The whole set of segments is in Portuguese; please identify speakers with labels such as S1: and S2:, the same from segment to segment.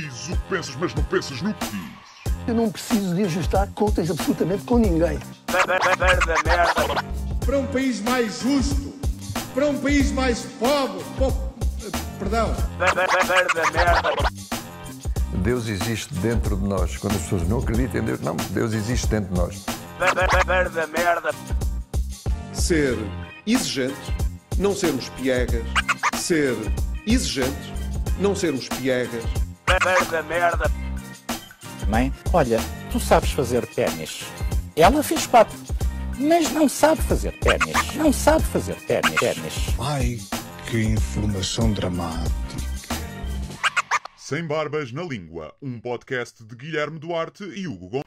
S1: diz o que pensas, mas não pensas no que diz. Eu não preciso de ajustar contas absolutamente com ninguém. Para um país mais justo,
S2: para um país mais pobre, pobre perdão. Deus existe dentro de nós. Quando as pessoas não acreditam em Deus, não, Deus existe dentro de nós.
S1: Ser exigente, não sermos piegas. Ser exigente, não sermos piegas merda, merda. Mãe, olha, tu sabes fazer ténis. Ela fez quatro, mas não sabe fazer ténis. Não sabe fazer ténis. ténis.
S2: Ai, que informação dramática.
S1: Sem Barbas na Língua, um podcast de Guilherme Duarte e Hugo Gonçalves.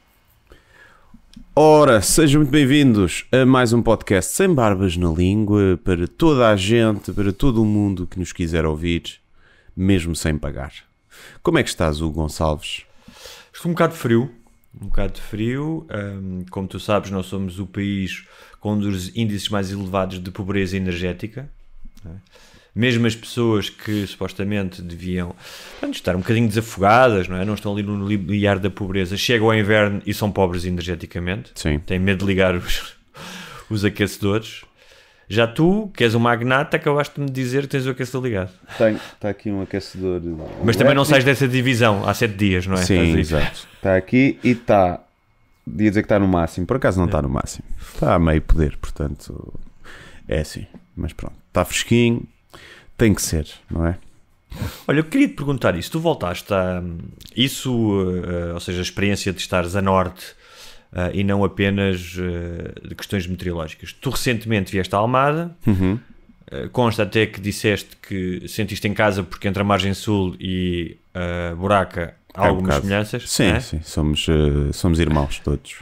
S1: Ora, sejam muito bem-vindos a mais um podcast Sem Barbas na Língua, para toda a gente, para todo o mundo que nos quiser ouvir, mesmo sem pagar. Como é que estás, Hugo Gonçalves?
S2: Estou um bocado frio, um bocado frio. Um, como tu sabes, nós somos o país com um dos índices mais elevados de pobreza energética. É? Mesmo as pessoas que supostamente deviam estar um bocadinho desafogadas, não é? Não estão ali no limiar da pobreza, chegam ao inverno e são pobres energeticamente. Sim. Têm medo de ligar os, os aquecedores. Já tu, que és um magnata, acabaste-me de dizer que tens o aquecedor ligado. Tenho, está aqui um aquecedor. Um Mas também não sais dessa
S1: divisão há sete dias, não é? Sim, exato. Está aqui e está. Dia dizer que está no máximo, por acaso não está no máximo. Está a meio poder, portanto. É assim. Mas pronto, está fresquinho, tem que ser, não é?
S2: Olha, eu queria te perguntar isso. Tu voltaste a. Hum, isso, eh, ou seja, a experiência de estares a norte uh, e não apenas uh, de questões meteorológicas. Tu recentemente vieste à Almada, uhum. uh, consta até que disseste que sentiste em casa porque entre a margem sul e uh, Buraca há é algumas um semelhanças. Sim, é?
S1: sim, somos, somos irmãos todos.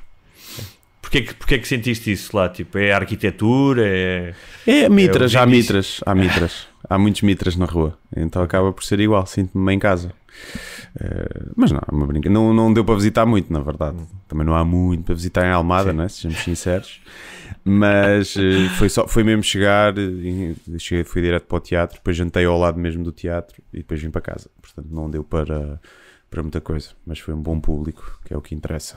S1: Porquê que, porquê que sentiste isso
S2: lá? Tipo, é a arquitetura? É, é, é mitras, é há
S1: mitras, há mitras. há muitos mitras na rua. Então acaba por ser igual, sinto-me em casa. Eh, mas não, é uma brinca... não, não deu para visitar muito, na verdade. Também não há muito para visitar em Almada, né? sejamos sinceros. Mas eh, foi, só, foi mesmo chegar, eh, cheguei, fui direto para o teatro, depois jantei ao lado mesmo do teatro e depois vim para casa. Portanto, não deu para, para muita coisa, mas foi um bom público, que é o que interessa.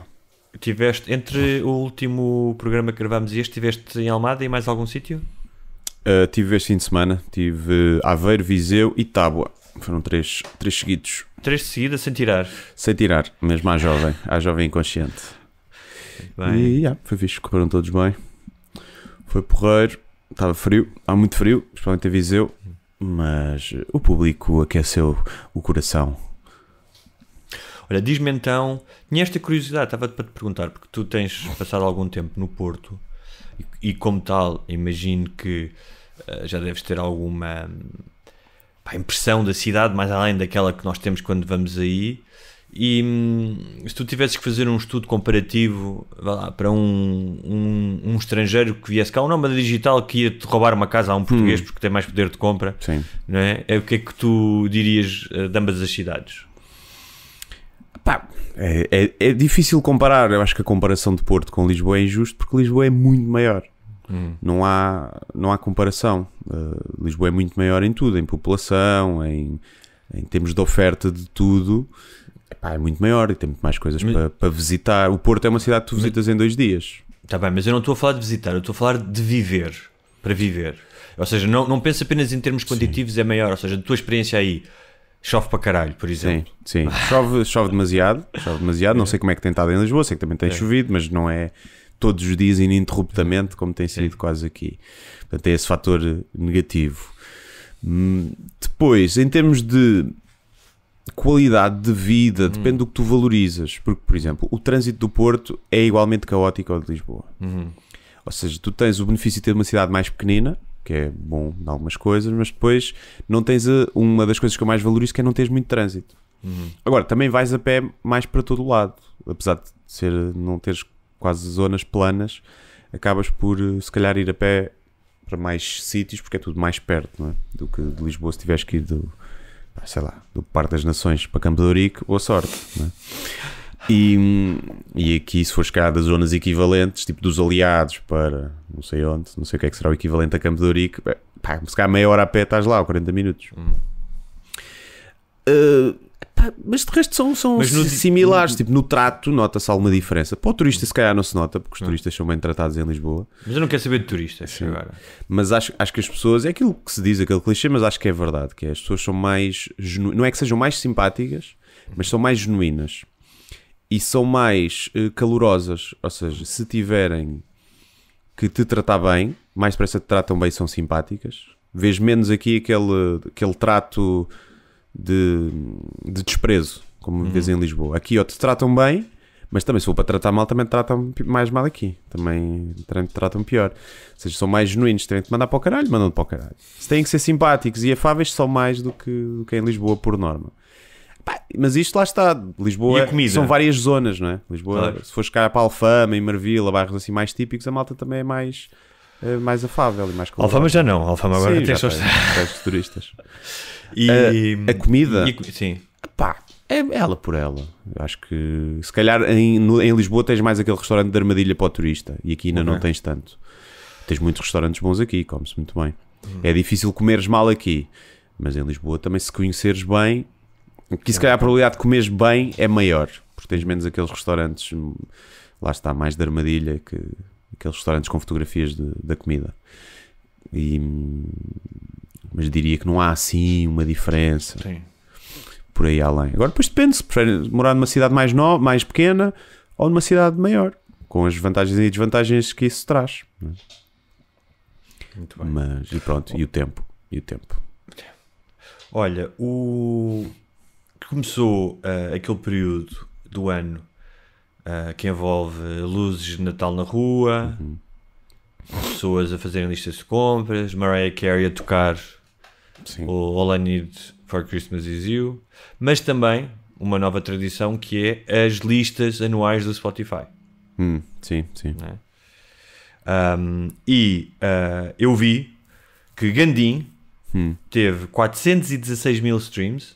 S2: Tiveste, entre o último programa que gravámos e este, tiveste em Almada e mais algum sítio?
S1: Uh, tive este fim de semana, tive Aveiro, Viseu e Tábua. Foram três, três seguidos. Três de seguida sem tirar. Sem tirar, mesmo à jovem, à jovem inconsciente. Bem. E yeah, foi visto que correram todos bem. Foi porreiro, estava frio, há muito frio, principalmente a Viseu, mas o público aqueceu o coração.
S2: Olha, diz-me então, tinha esta curiosidade, estava para te perguntar, porque tu tens passado algum tempo no Porto e, e como tal, imagino que uh, já deves ter alguma a impressão da cidade, mais além daquela que nós temos quando vamos aí. E hum, se tu tivesses que fazer um estudo comparativo lá, para um, um, um, estrangeiro que viesse cá, um nómada digital que ia te roubar uma casa a um português hum. porque tem mais poder de compra, Sim. Não é? é o que é que tu dirias eh, de ambas as cidades?
S1: Pá, é, é, é difícil comparar. Eu acho que a comparação de Porto com Lisboa é injusta porque Lisboa é muito maior. Hum. Não, há, não há comparação. Uh, Lisboa é muito maior em tudo, em população, em, em termos de oferta de tudo. Epá, é muito maior e tem muito mais coisas mas... para, para, visitar. O Porto é uma cidade que tu visitas mas... em dois dias. Está bem, mas eu não estou a falar de visitar, eu estou a falar de viver, para viver. Ou seja, não,
S2: não pensa apenas em termos quantitativos, sim. é maior. Ou seja, a tua experiência aí chove para caralho, por exemplo.
S1: Sim, sim. Chove, chove demasiado, chove demasiado. Não é. sei como é que tem estado em Lisboa, sei que também tem é. chovido, mas não é todos os dias ininterruptamente, como tem sido Sim. quase aqui. Portanto, é esse fator negativo. Hum, depois, em termos de qualidade de vida, hum. depende do que tu valorizas. Porque, por exemplo, o trânsito do Porto é igualmente caótico ao de Lisboa. Uhum. Ou seja, tu tens o benefício de ter uma cidade mais pequenina, que é bom em algumas coisas, mas depois não tens a, uma das coisas que eu mais valorizo, que é não tens muito trânsito. Uhum. Agora, também vais a pé mais para todo lado, apesar de ser, não teres quase zonas planas, acabas por eh, se calhar ir a pé para mais sítios, porque é tudo mais perto é? do que de Lisboa se tiveres que ir do, ah, sei lá, do Parque das Nações para Campo de Ourique, boa sorte. É? E, e aqui, se fores cá das zonas equivalentes, tipo dos aliados para não sei onde, não sei o que é que será o equivalente a Campo de Ourique, eh, pá, se calhar meia hora a pé estás lá, ou 40 minutos. Hum. Uh, Pá, mas de resto são, são mas no, similares. No, tipo, no trato nota-se alguma diferença. Para o turista, se calhar, não se nota, porque os turistas são bem tratados em Lisboa. Mas eu não quero saber de turistas Sim. agora. Mas acho, acho que as pessoas, é aquilo que se diz, aquele clichê, mas acho que é verdade. Que é, as pessoas são mais. Genu... Não é que sejam mais simpáticas, mas são mais genuínas. E são mais uh, calorosas. Ou seja, se tiverem que te tratar bem, mais depressa te tratam bem e são simpáticas. Vês menos aqui aquele, aquele trato de, de desprezo, como uhum. vês em Lisboa. Aqui ou te tratam bem, mas também se for para tratar mal, também te tratam mais mal aqui. Também te tratam pior. Ou seja, são mais genuínos, têm que mandar para o caralho, mandam para o caralho. Se têm que ser simpáticos e afáveis, são mais do que, do que em Lisboa, por norma. mas isto lá está. Lisboa é- são várias zonas, não é? Lisboa, claro. se fores cá para Alfama e Marvila, bairros assim mais típicos, a malta também é mais, é mais afável e mais calorosa. Alfama já não, Alfama agora Sim, tem os turistas. E, a, a comida? E, sim. Pá, é ela por ela. acho que se calhar em, no, em, Lisboa tens mais aquele restaurante de armadilha para o turista e aqui ainda okay. não tens tanto. Tens muitos restaurantes bons aqui, come-se muito bem. Hum. É difícil comeres mal aqui, mas em Lisboa também se conheceres bem, aqui se calhar a probabilidade de comeres bem é maior, porque tens menos aqueles restaurantes, lá está, mais de armadilha que aqueles restaurantes com fotografias de, da comida. E mas diria que não há assim uma diferença. Sim. Por aí além. Agora, depois depende se prefere morar numa cidade mais, no, mais pequena ou numa cidade maior, com as vantagens e desvantagens que isso traz. É? Muito bem. Mas, e pronto, Bom. e o tempo. E o tempo. Olha, o começou
S2: uh, aquele período do ano uh, que envolve luzes de Natal na rua, uhum pessoas a fazerem listas de compras, Mariah Carey a tocar Sim. o All I Need for Christmas Is You, mas também uma nova tradição que é as listas anuais do Spotify. Hum, sim, sim. É? Um, e uh, eu vi que Gandim hum. teve 416 mil streams,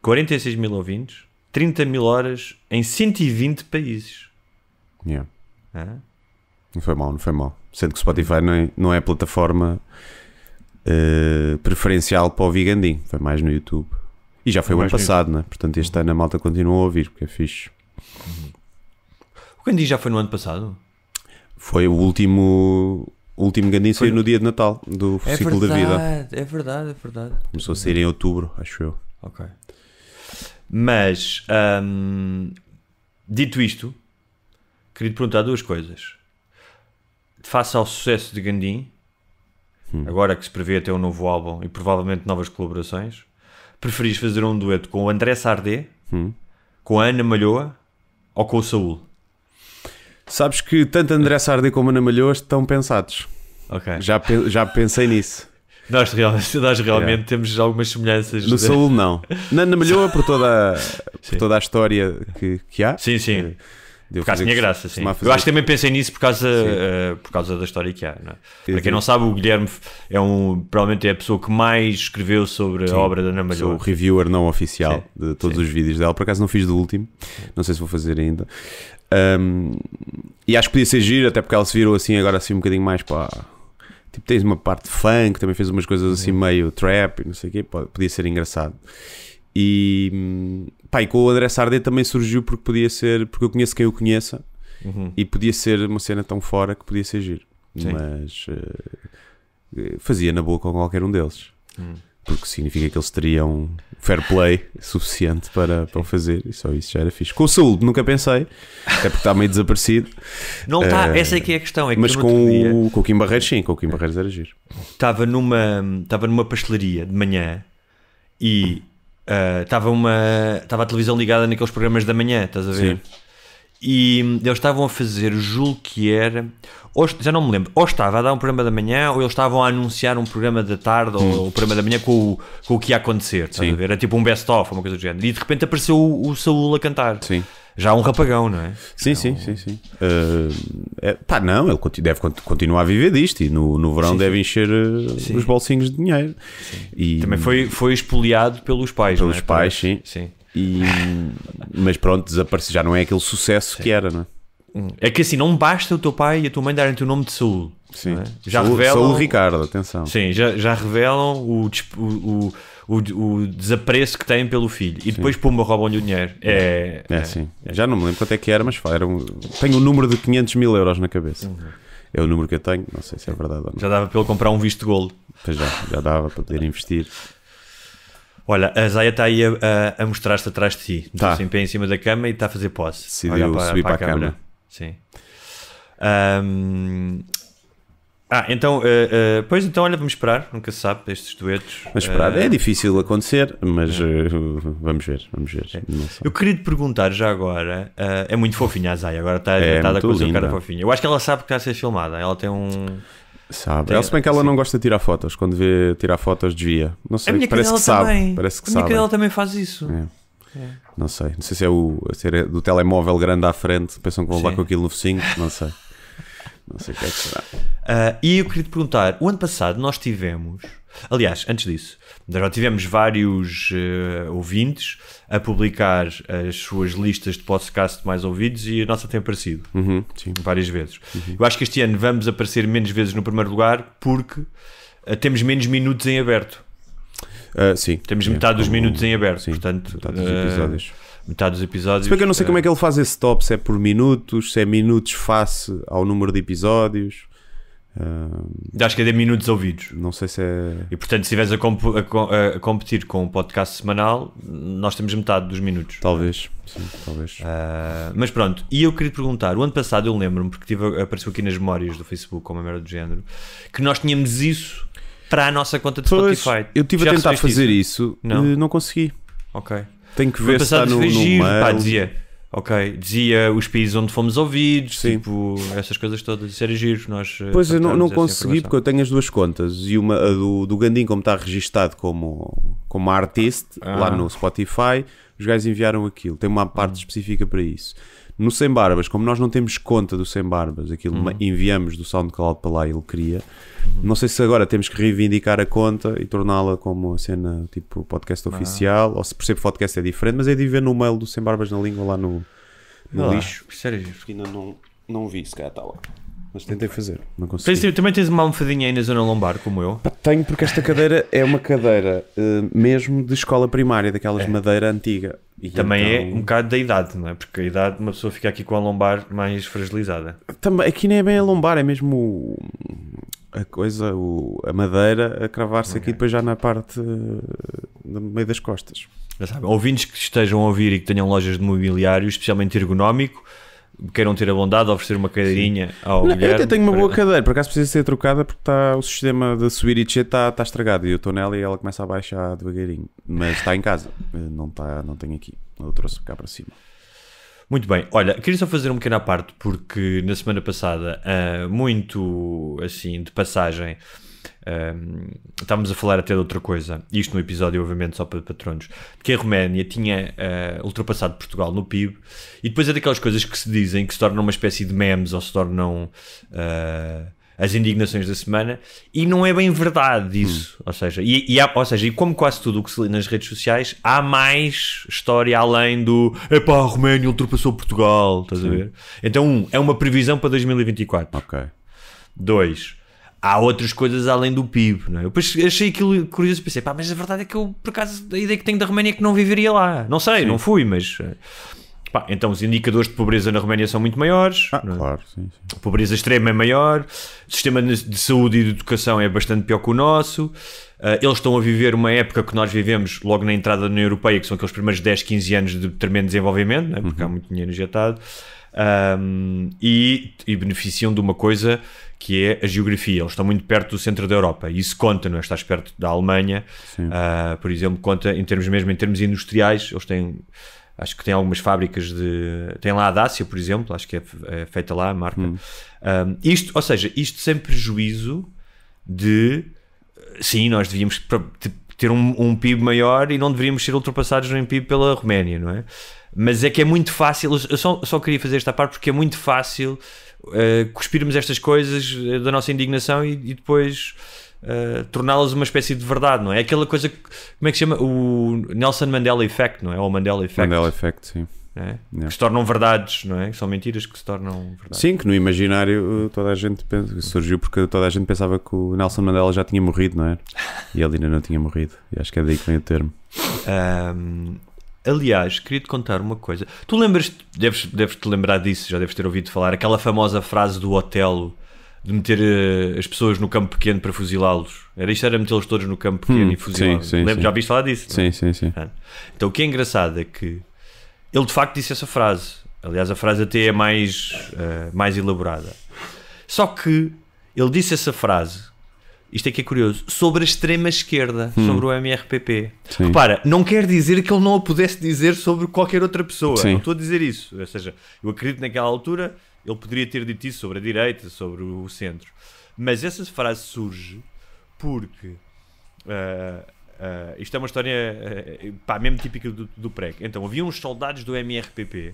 S2: 46 mil ouvintes, 30 mil horas em 120 países.
S1: Yeah. Não foi mal, não foi mal. Sendo que o Spotify não é, não é a plataforma uh, preferencial para ouvir Gandim. Foi mais no YouTube. E já foi o ano passado, né? Portanto, este ano a malta continua a ouvir, porque é fixe. Uhum.
S2: O Gandim já foi no ano passado?
S1: Foi o último. O último Gandim saiu no dia de Natal do é ciclo verdade, da vida. É verdade, é verdade. Começou a sair em outubro, acho eu. Ok.
S2: Mas, hum, dito isto, queria te perguntar duas coisas face ao sucesso de Gandim, hum. agora que se prevê até um novo álbum e provavelmente novas colaborações, preferis fazer um dueto com o André
S1: Sardé, hum. com a Ana Malhoa ou com o Saúl? Sabes que tanto André Sardé como Ana Malhoa estão pensados. Já, pe já pensei nisso.
S2: Nós realmente, nós realmente é. temos algumas semelhanças. No de... Saúl, não.
S1: Na, Ana Malhoa, por toda, a, por toda a história que, que há. Sim, sim. Eh, por acaso tinha graça, sim. Eu acho que
S2: também pensei nisso por causa, uh, por causa da história que há. Não é? Para quem não sabe, o Guilherme é um, provavelmente é a pessoa que mais escreveu sobre
S1: sim. a obra da Ana Malhoa. Sou o reviewer não oficial sim. de todos sim. os vídeos dela. Por acaso não fiz do último, não sei se vou fazer ainda. Um, e acho que podia ser giro, até porque ela se virou assim, agora assim um bocadinho mais para. Tipo, tens uma parte de funk, também fez umas coisas assim uhum. meio trap e não sei o quê, podia ser engraçado. E, hum, pá, e com o André Sardé também surgiu porque podia ser, porque eu conheço quem eu conheça uhum. e podia ser uma cena tão fora que podia ser giro. Sim. Mas uh, fazia na boa com qualquer um deles. Uhum. Porque significa que eles teriam fair play suficiente para, para o fazer e só isso já era fixe. Com o Saúl, nunca pensei, até porque está meio desaparecido. Não está, uh, essa é que é a questão. É que mas com, dia... o, com o Kim Barreiros, sim, com o Kim Barreiros era giro. Estava
S2: numa, estava numa pastelaria de manhã e Estava eh, uh, uma. Estava a televisão ligada naqueles programas da manhã, estás a ver? Sim. E hum, eles estavam a fazer, julgo que era. hoje já não me lembro, ou estava a dar um programa da manhã, ou eles estavam a anunciar um programa da tarde, ou o hum. um programa da manhã com o, com o que ia acontecer, estás Sim. a ver? Era tipo um best-of, uma coisa do género. E de repente apareceu o, o Saúl a cantar. Sim já um rapagão, não é?
S1: Sim, é um... sim, sim, sim. Uh, eh, é, pá, não, ele continu, deve continuar a viver disto e no, no verão sim, deve encher eh, sim. os bolsinhos de dinheiro. E... Também foi, foi expoliado pelos pais, Pelos é? pais, sim. sim. E... mas pronto, desapareceu, já não é aquele sucesso que era, não é? Hum. É que assim, não basta o teu pai e a tua mãe darem-te o nome de Saúl. Sim. É? Já Saúl, revelam. Saúl Ricardo, atenção. Sim, já,
S2: já revelam o, o, o o, o desapreço que têm pelo filho. E depois, pumba,
S1: roubam-lhe o dinheiro. É, é, é, sim. Já não me lembro quanto é que era, mas era um, tenho um número de 500 mil euros na cabeça. Uhum. É o número que eu tenho, não sei se é verdade ou não. Já dava para ele comprar um visto de golo. Pois já, já dava para poder investir. Olha, a Zaya está aí a, a, a mostrar-se
S2: atrás de si. Tá. Está assim, pé em cima da cama e está a fazer posse. Decidiu para, subir para, para a, a câmera. Sim. Um, ah, então, uh, uh, pois então, olha, vamos esperar, nunca se sabe, estes duetos. Mas esperar, uh, é
S1: difícil acontecer, mas é. vamos ver, vamos ver. É.
S2: Eu queria te perguntar já agora, é muito fofinha a Zaya, agora está é, com a sua cara é fofinha. Eu acho que ela sabe que está a ser filmada, ela tem um...
S1: Sabe, tem, ela se bem que ela sim. não gosta de tirar fotos, quando vê tirar fotos desvia. Não sei, parece que, sabe, parece que sabe. A minha ela também faz isso. É. É. Não sei, não sei se é, o, se é do telemóvel grande à frente, pensam que vão lá com aquilo no focinho, não sei. Não sei o que é que será. Uh, e eu queria te perguntar: o ano passado nós tivemos.
S2: Aliás, antes disso, nós já tivemos vários uh, ouvintes a publicar as suas listas de podcast mais ouvidos e a nossa tem aparecido uhum, várias vezes. Uhum. Eu acho que este ano vamos aparecer menos vezes no primeiro lugar porque uh, temos menos minutos em aberto. Uh, sim. Temos metade dos minutos em aberto, sim, portanto. Metade dos episódios metade dos episódios. Se bem que eu não sei é... como é que ele
S1: faz esse top, se é por minutos, se é minutos face ao número de episódios. Uh... Acho que é de minutos ouvidos. Não sei se
S2: é. E portanto, se estiveres a, comp a, a, competir com um podcast semanal, nós temos metade dos minutos. Talvez, sim, talvez. Uh, mas pronto, e eu queria te perguntar: o ano passado eu lembro-me, porque tive, apareceu aqui nas memórias do Facebook, como uma merda do género, que nós tínhamos isso para a
S1: nossa conta de pois, Spotify. Eu estive a tentar fazer isso, isso não? não consegui. Ok. Tem que ver se está no, no Pá,
S2: dizia, ok, dizia os países onde fomos ouvidos, Sim. tipo, essas coisas todas. Isso era giro, nós... Eh, pois eu não, não consegui porque eu
S1: tenho as duas contas e uma a do, do Gandim, como está registado como, como artista ah. lá no Spotify, os gajos enviaram aquilo. Tem uma parte hum. específica para isso. No Sem Barbas, como nós não temos conta do Sem Barbas, aquilo uhum. enviamos do SoundCloud para lá e ele cria. Uhum. Não sei se agora temos que reivindicar a conta e torná-la como a cena tipo podcast ah. oficial, ou se por ser podcast é diferente, mas é de ver no mail do Sem Barbas na Língua lá no, no ah, lixo. Sério? Ainda não, não vi, se calhar está lá. Mas tentei fazer, não consegui. Tens, tipo, também tens uma almofadinha aí na zona lombar, como eu? Tenho, porque esta cadeira é uma cadeira uh, mesmo de escola primária, daquelas é. madeira antiga.
S2: E também é então... é um bocado da idade, não é? Porque a idade uma pessoa fica aqui com a lombar mais fragilizada.
S1: Também, aqui nem é bem a lombar, é mesmo o, a coisa, o, a madeira a cravar-se okay. aqui depois já na parte no meio das costas. Já sabem, ouvintes que estejam
S2: a ouvir e que tenham lojas de mobiliário, especialmente ergonómico, queiram ter a bondade de oferecer uma cadeirinha Sim. ao não, Guilherme. Eu até tenho uma boa para...
S1: cadeira, por acaso precisa ser trocada porque está, o sistema de subir e descer está, está estragado e eu estou nela e ela começa a baixar devagarinho. Mas está em casa, eh, não, está, não tenho aqui. Eu trouxe cá para cima. Muito bem, olha, queria só fazer um pequeno à parte porque na semana
S2: passada, uh, muito assim de passagem, um, estávamos a falar até de outra coisa, isto no episódio, obviamente, só para patronos, que a Roménia tinha uh, ultrapassado Portugal no PIB, e depois é daquelas coisas que se dizem que se tornam uma espécie de memes ou se tornam uh, as indignações da semana, e não é bem verdade isso. Hum. Ou, seja, e, e há, ou seja, e como quase tudo o que se lê nas redes sociais, há mais história além do epá, a Roménia ultrapassou Portugal, estás Sim. a ver? Então, um, é uma previsão para 2024. Ok. Dois há outras coisas além do PIB, não é? Eu depois achei aquilo curioso e pensei, pá, mas a verdade é que eu, por acaso, a ideia que tenho da Roménia é que não viveria lá. Não sei, sim. não fui, mas. Eh, pá, então os indicadores de pobreza na Roménia são muito maiores. Ah, é? claro, sim, sim. A pobreza extrema é maior, o sistema de saúde e de educação é bastante pior que o nosso. Uh, eles estão a viver uma época que nós vivemos logo na entrada da União Europeia, que são aqueles primeiros 10, 15 anos de tremendo desenvolvimento, é? porque uhum. há muito dinheiro injetado um, e, e beneficiam de uma coisa que é a geografia. Eles estão muito perto do centro da Europa isso conta, não é? Estás perto da Alemanha, uh, por exemplo, conta em termos mesmo, em termos industriais, eles têm, acho que têm algumas fábricas de. Tem lá a Dácia, por exemplo, acho que é, é feita lá a marca. Hum. Um, isto, ou seja, isto sem prejuízo de. Sim, nós devíamos ter um, um PIB maior e não deveríamos ser ultrapassados no PIB pela Roménia, não é? Mas é que é muito fácil, eu só, só queria fazer esta parte porque é muito fácil uh, cuspirmos estas coisas eh, da nossa indignação e, e depois uh, torná-las uma espécie de verdade, não é? Aquela coisa, que, como é que se chama? O Nelson Mandela Effect, não é? Ou Mandela Effect. Mandela Effect, sim. É? Yeah. Que se tornam verdades, não é? Que são mentiras que se tornam
S1: verdades. Sim, que no imaginário toda a gente pensa, surgiu porque toda a gente pensava que o Nelson Mandela já tinha morrido, não é? E ele ainda não tinha morrido. E acho que é daí que vem o termo.
S2: Um, Aliás, queria-te contar uma coisa. Tu lembras, deves, deves te lembrar disso, já deves ter ouvido falar, aquela famosa frase do Otelo de meter uh, as pessoas no campo pequeno para fuzilá-los. Era isto, era metê-los todos no campo pequeno hum, e fuzilá-los. Já ouviste falar disso? Sim, não? É? sim, sim. Então o que é engraçado é que ele de facto disse essa frase. Aliás, a frase até é mais, uh, mais elaborada. Só que ele disse essa frase isto aqui é, é curioso, sobre a extrema-esquerda, hum. sobre o MRPP. Sim. Repara, não quer dizer que ele não a pudesse dizer sobre qualquer outra pessoa, Sim. não estou a dizer isso. Ou seja, eu acredito naquela altura ele poderia ter dito isso sobre a direita, sobre o centro. Mas essa frase surge porque. Uh, uh, isto é uma história uh, pá, mesmo típica do, do PREC. Então, havia uns soldados do MRPP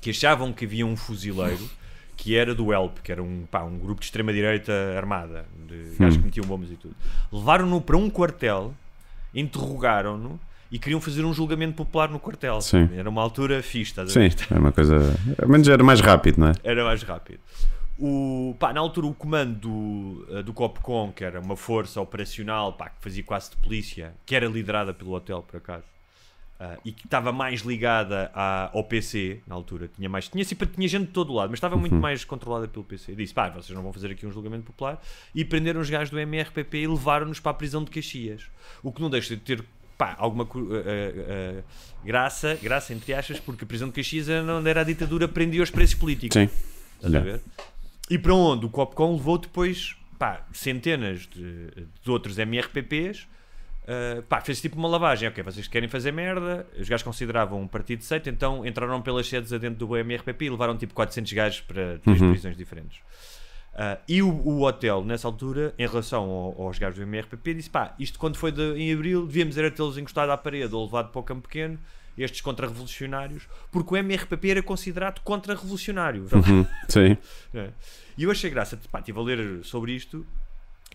S2: que achavam que havia um fuzileiro que era do Elp que era um, pá, um grupo de extrema-direita armada, de hum. gajos que metiam bombas e tudo. Levaram-no para um quartel, interrogaram-no e queriam fazer um julgamento popular no quartel. Sim. Era uma altura fixe, estás Sim, a
S1: era uma coisa. Ao menos era mais rápido, não é?
S2: Era mais rápido. O, pá, na altura, o comando do, eh, do Copcom, que era uma força operacional pá, que fazia quase de polícia, que era liderada pelo hotel, por acaso, Uh, e que estava mais ligada à, ao PC na altura, tinha mais tinha, tinha, tinha gente de todo lado, mas estava muito uhum. mais controlada pelo PC. Eu disse: pá, vocês não vão fazer aqui um julgamento popular. E prenderam os gajos do MRPP e levaram-nos para a prisão de Caxias. O que não deixa de ter pá, alguma uh, uh, graça, graça entre achas, porque a prisão de Caxias era onde era a ditadura, prendia os preços políticos. Sim. Estás yeah. a ver? E para onde? O Copcom levou depois pá, centenas de, de outros MRPPs ah, pá, fez tipo uma lavagem. Ok, vocês querem fazer merda. Os gajos consideravam um partido de seita, então entraram pelas sedes adentro do MRPP, e levaram tipo 400 gajos para três uhum. prisões diferentes. Uh, e o, o, hotel, nessa altura, em relação ao, aos gajos do MRPP, disse: pá, isto quando foi de, em abril, devíamos era tê-los encostado à parede ou levado para o campo pequeno, estes contra-revolucionários, porque o MRPP era considerado contra-revolucionário. Uhum, sim. É. E eu achei graça, pá, estive a ler sobre isto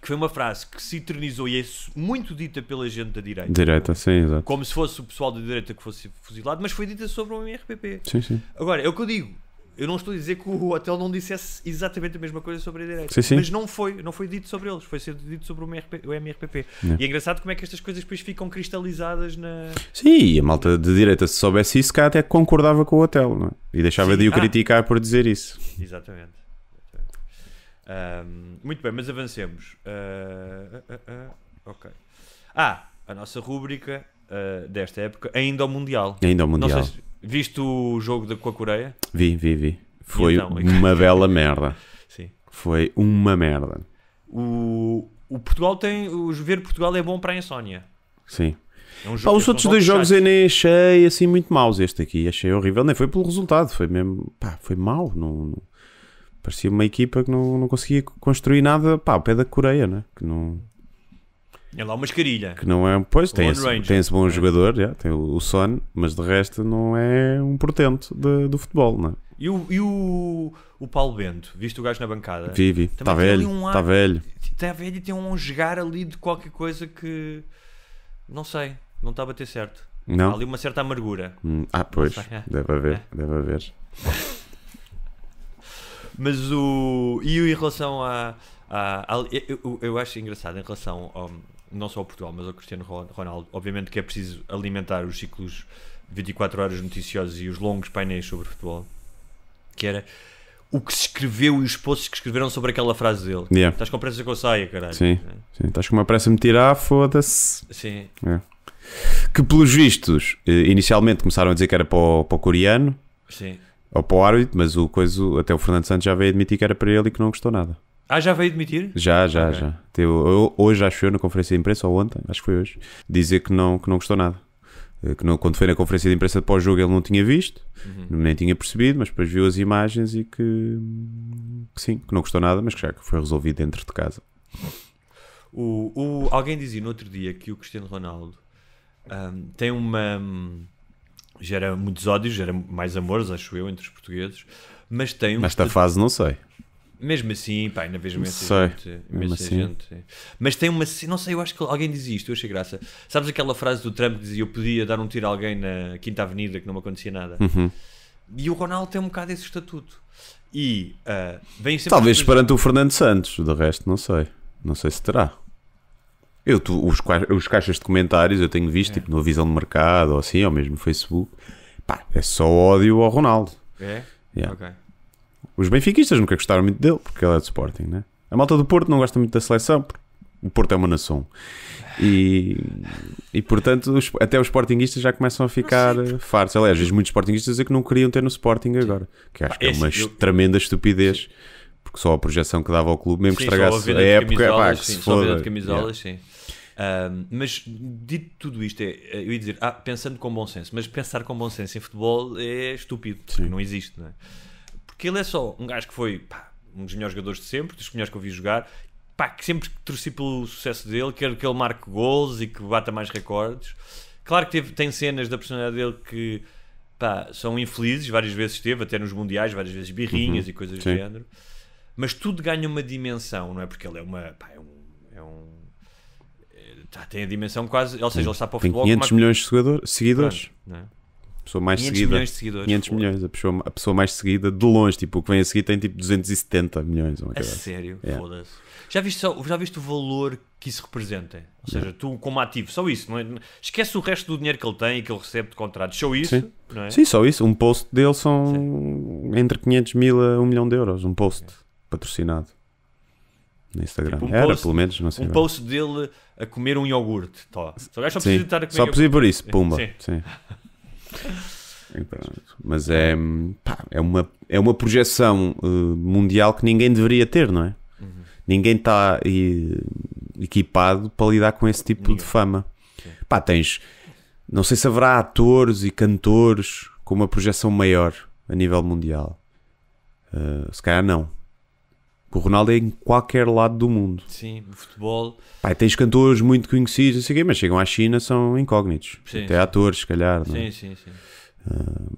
S2: que foi uma frase que se eternizou e é muito dita pela gente da direita. Direita, sim, exato. Como se fosse o pessoal da direita que fosse fuzilado, mas foi dita sobre o MRPP. Sim, sim. Agora, é o que eu digo. Eu não estou a dizer que o hotel não dissesse exatamente a mesma coisa sobre a direita. Sim, sim. Mas não foi, não foi dito sobre eles, foi dito sobre o, o MRPP. É. E é engraçado como é que estas coisas depois ficam cristalizadas na.
S1: Sim, e a malta de direita, se soubesse isso, cá até concordava com o hotel, não é? E deixava sim. de o ah. criticar por dizer isso.
S2: Exatamente. Um, muito bem, mas avancemos. Uh, uh, ok. Ah, a nossa rúbrica desta época, ainda ao Mundial. Ainda ao Mundial. Se, viste o jogo da, com a Coreia?
S1: Vi, vi, vi. Foi então, uma bela merda. Sim. Foi uma merda. O,
S2: o Portugal tem. O ver Portugal é bom para a insónia.
S1: Sim. É um Pá, os é outros dois jogos eu nem achei assim muito maus. Este aqui achei horrível, nem foi pelo resultado, foi mesmo. Pá, foi mau. Não, Parecia uma equipa que não, não conseguia construir nada, pá, ao pé da Coreia, né? Que não.
S2: É lá uma mascarilha.
S1: Que não é. Pois, tem esse, tem esse, bom é. jogador, já, tem o Son, mas de resto não é um portento de, do futebol, né?
S2: E o, e o, o Paulo Bento, viste o gajo na bancada? Vive, Está velho, um está velho. Está velho e tem um jogar ali de qualquer coisa que. Não sei, não está a bater certo. Não. Há ali uma certa amargura. Hum, ah, pois. É.
S1: Deve haver, é. deve haver.
S2: Mas o. E em relação a. a, a eu, eu, acho engraçado em relação ao, não só ao Portugal, mas ao Cristiano Ronaldo. Obviamente que é preciso alimentar os ciclos 24 horas noticiosos e os longos painéis sobre futebol. Que era o que se escreveu e os posts que escreveram sobre aquela frase dele. Yeah. Estás com pressa que eu saia, caralho. Sim,
S1: é. sim. estás com uma pressa a me tirar, foda-se. Sim. É. Que pelos vistos, eh, inicialmente começaram a dizer que era para o, para o coreano. Sim ou para o árbitro, mas o coisa, até o Fernando Santos já veio admitir que era para ele e que não gostou nada. Ah, já veio admitir? Já, já, okay. já. Eu, hoje acho eu na conferência de imprensa, ou ontem, acho que foi hoje, dizer que não, que não gostou nada. Eh, que não, quando foi na conferência de imprensa depois do jogo ele não tinha visto, uhum. nem tinha percebido, mas depois viu as imagens e que, que, sim, que não gostou nada, mas que já foi resolvido dentro de casa.
S2: O, o alguém dizia no outro dia que o Cristiano Ronaldo um, tem uma. Um, gera muitos ódios, gera mais amores, acho eu, entre os portugueses. Mas tem um Nesta
S1: fase, não sei.
S2: Mesmo assim, pá, ainda vejo imensa gente. Mesmo assim. gente. Mas tem uma. Não sei, eu acho que alguém dizia isto, eu achei graça. Sabes aquela frase do Trump que dizia eu podia dar um tiro a alguém na Quinta Avenida que não me acontecia nada? Uhum. E o Ronaldo tem um bocado esse estatuto. E uh, vem sempre. Talvez perante o
S1: Fernando Santos, do resto, não sei. Não sei se terá. Eu, tu, os, os caixas de comentários eu tenho visto, é. tipo, na Visão de Mercado ou assim, ou mesmo no Facebook. Pá, é só ódio ao Ronaldo. É? Yeah. Ok. Os benfiquistas nunca gostaram muito dele, porque ele é de Sporting, né? A malta do Porto não gosta muito da seleção, porque o Porto é uma nação. E, e portanto, os, até os Sportingistas já começam a ficar eh, fartos. Aliás, vezes muitos Sportingistas é que não queriam ter no Sporting agora, que acho que é uma eu... tremenda estupidez. Sim. Porque só a projeção que dava ao clube, mesmo sim, que estragasse a, a época, pá, que sim, se foda. Só a de camisolas,
S2: yeah. sim. Um, mas dito tudo isto, é, é, eu ia dizer, ah, pensando com bom senso, mas pensar com bom senso em futebol é estúpido, não existe, não é? Porque ele é só um gajo que foi pá, um dos melhores jogadores de sempre, dos melhores que eu vi jogar, pá, que sempre torci pelo sucesso dele, quero que ele marque gols e que bata mais recordes. Claro que teve, tem cenas da personalidade dele que pá, são infelizes, várias vezes teve, até nos mundiais, várias vezes birrinhas uhum. e coisas Sim. do género, mas tudo ganha uma dimensão, não é? Porque ele é uma. Pá, é um, é um já tem a dimensão quase. Ou seja, ele está para o tem futebol. 500 milhões
S1: de seguidor, seguidores. Pronto, é? Pessoa mais 500 seguida. milhões de seguidores. 500 porra. milhões, a pessoa, a pessoa mais seguida de longe. Tipo, o que vem a seguir tem tipo 270 milhões. Uma a cabeça. Assim. sério? É. Foda-se.
S2: Já viste, só, já viste o valor que isso representa? Ou seja, tu como ativo, só isso. Não é? Esquece o resto do dinheiro que ele tem e que ele recebe de contratos. Só isso? Sim, é? Sim
S1: só isso. Um post dele são Sim. entre 500 mil a 1 milhão de euros. Um post patrocinado no Instagram. Tipo um Era, post, pelo menos, não sei. Um bem. post
S2: dele a comer um iogurte. Tó. Tá. Só só precisam estar a comer Só precisa por isso, pumba. Sim.
S1: Sim. Mas é, pá, é, uma, é uma projeção uh, mundial que ninguém deveria ter, não é? Uhum. Ninguém está eh, equipado para lidar com esse tipo ninguém. de fama. Sim. Pá, tens. Não sei se haverá atores e cantores com uma projeção maior a nível mundial. Uh, se calhar não. Tipo, o Ronaldo é em qualquer lado do mundo.
S2: Sim, no futebol.
S1: Pai, tens cantores muito conhecidos, não sei o quê, mas chegam à China são incógnitos. Sim, Até sim. atores, se calhar. Não? É? Sim, sim, sim. Uh,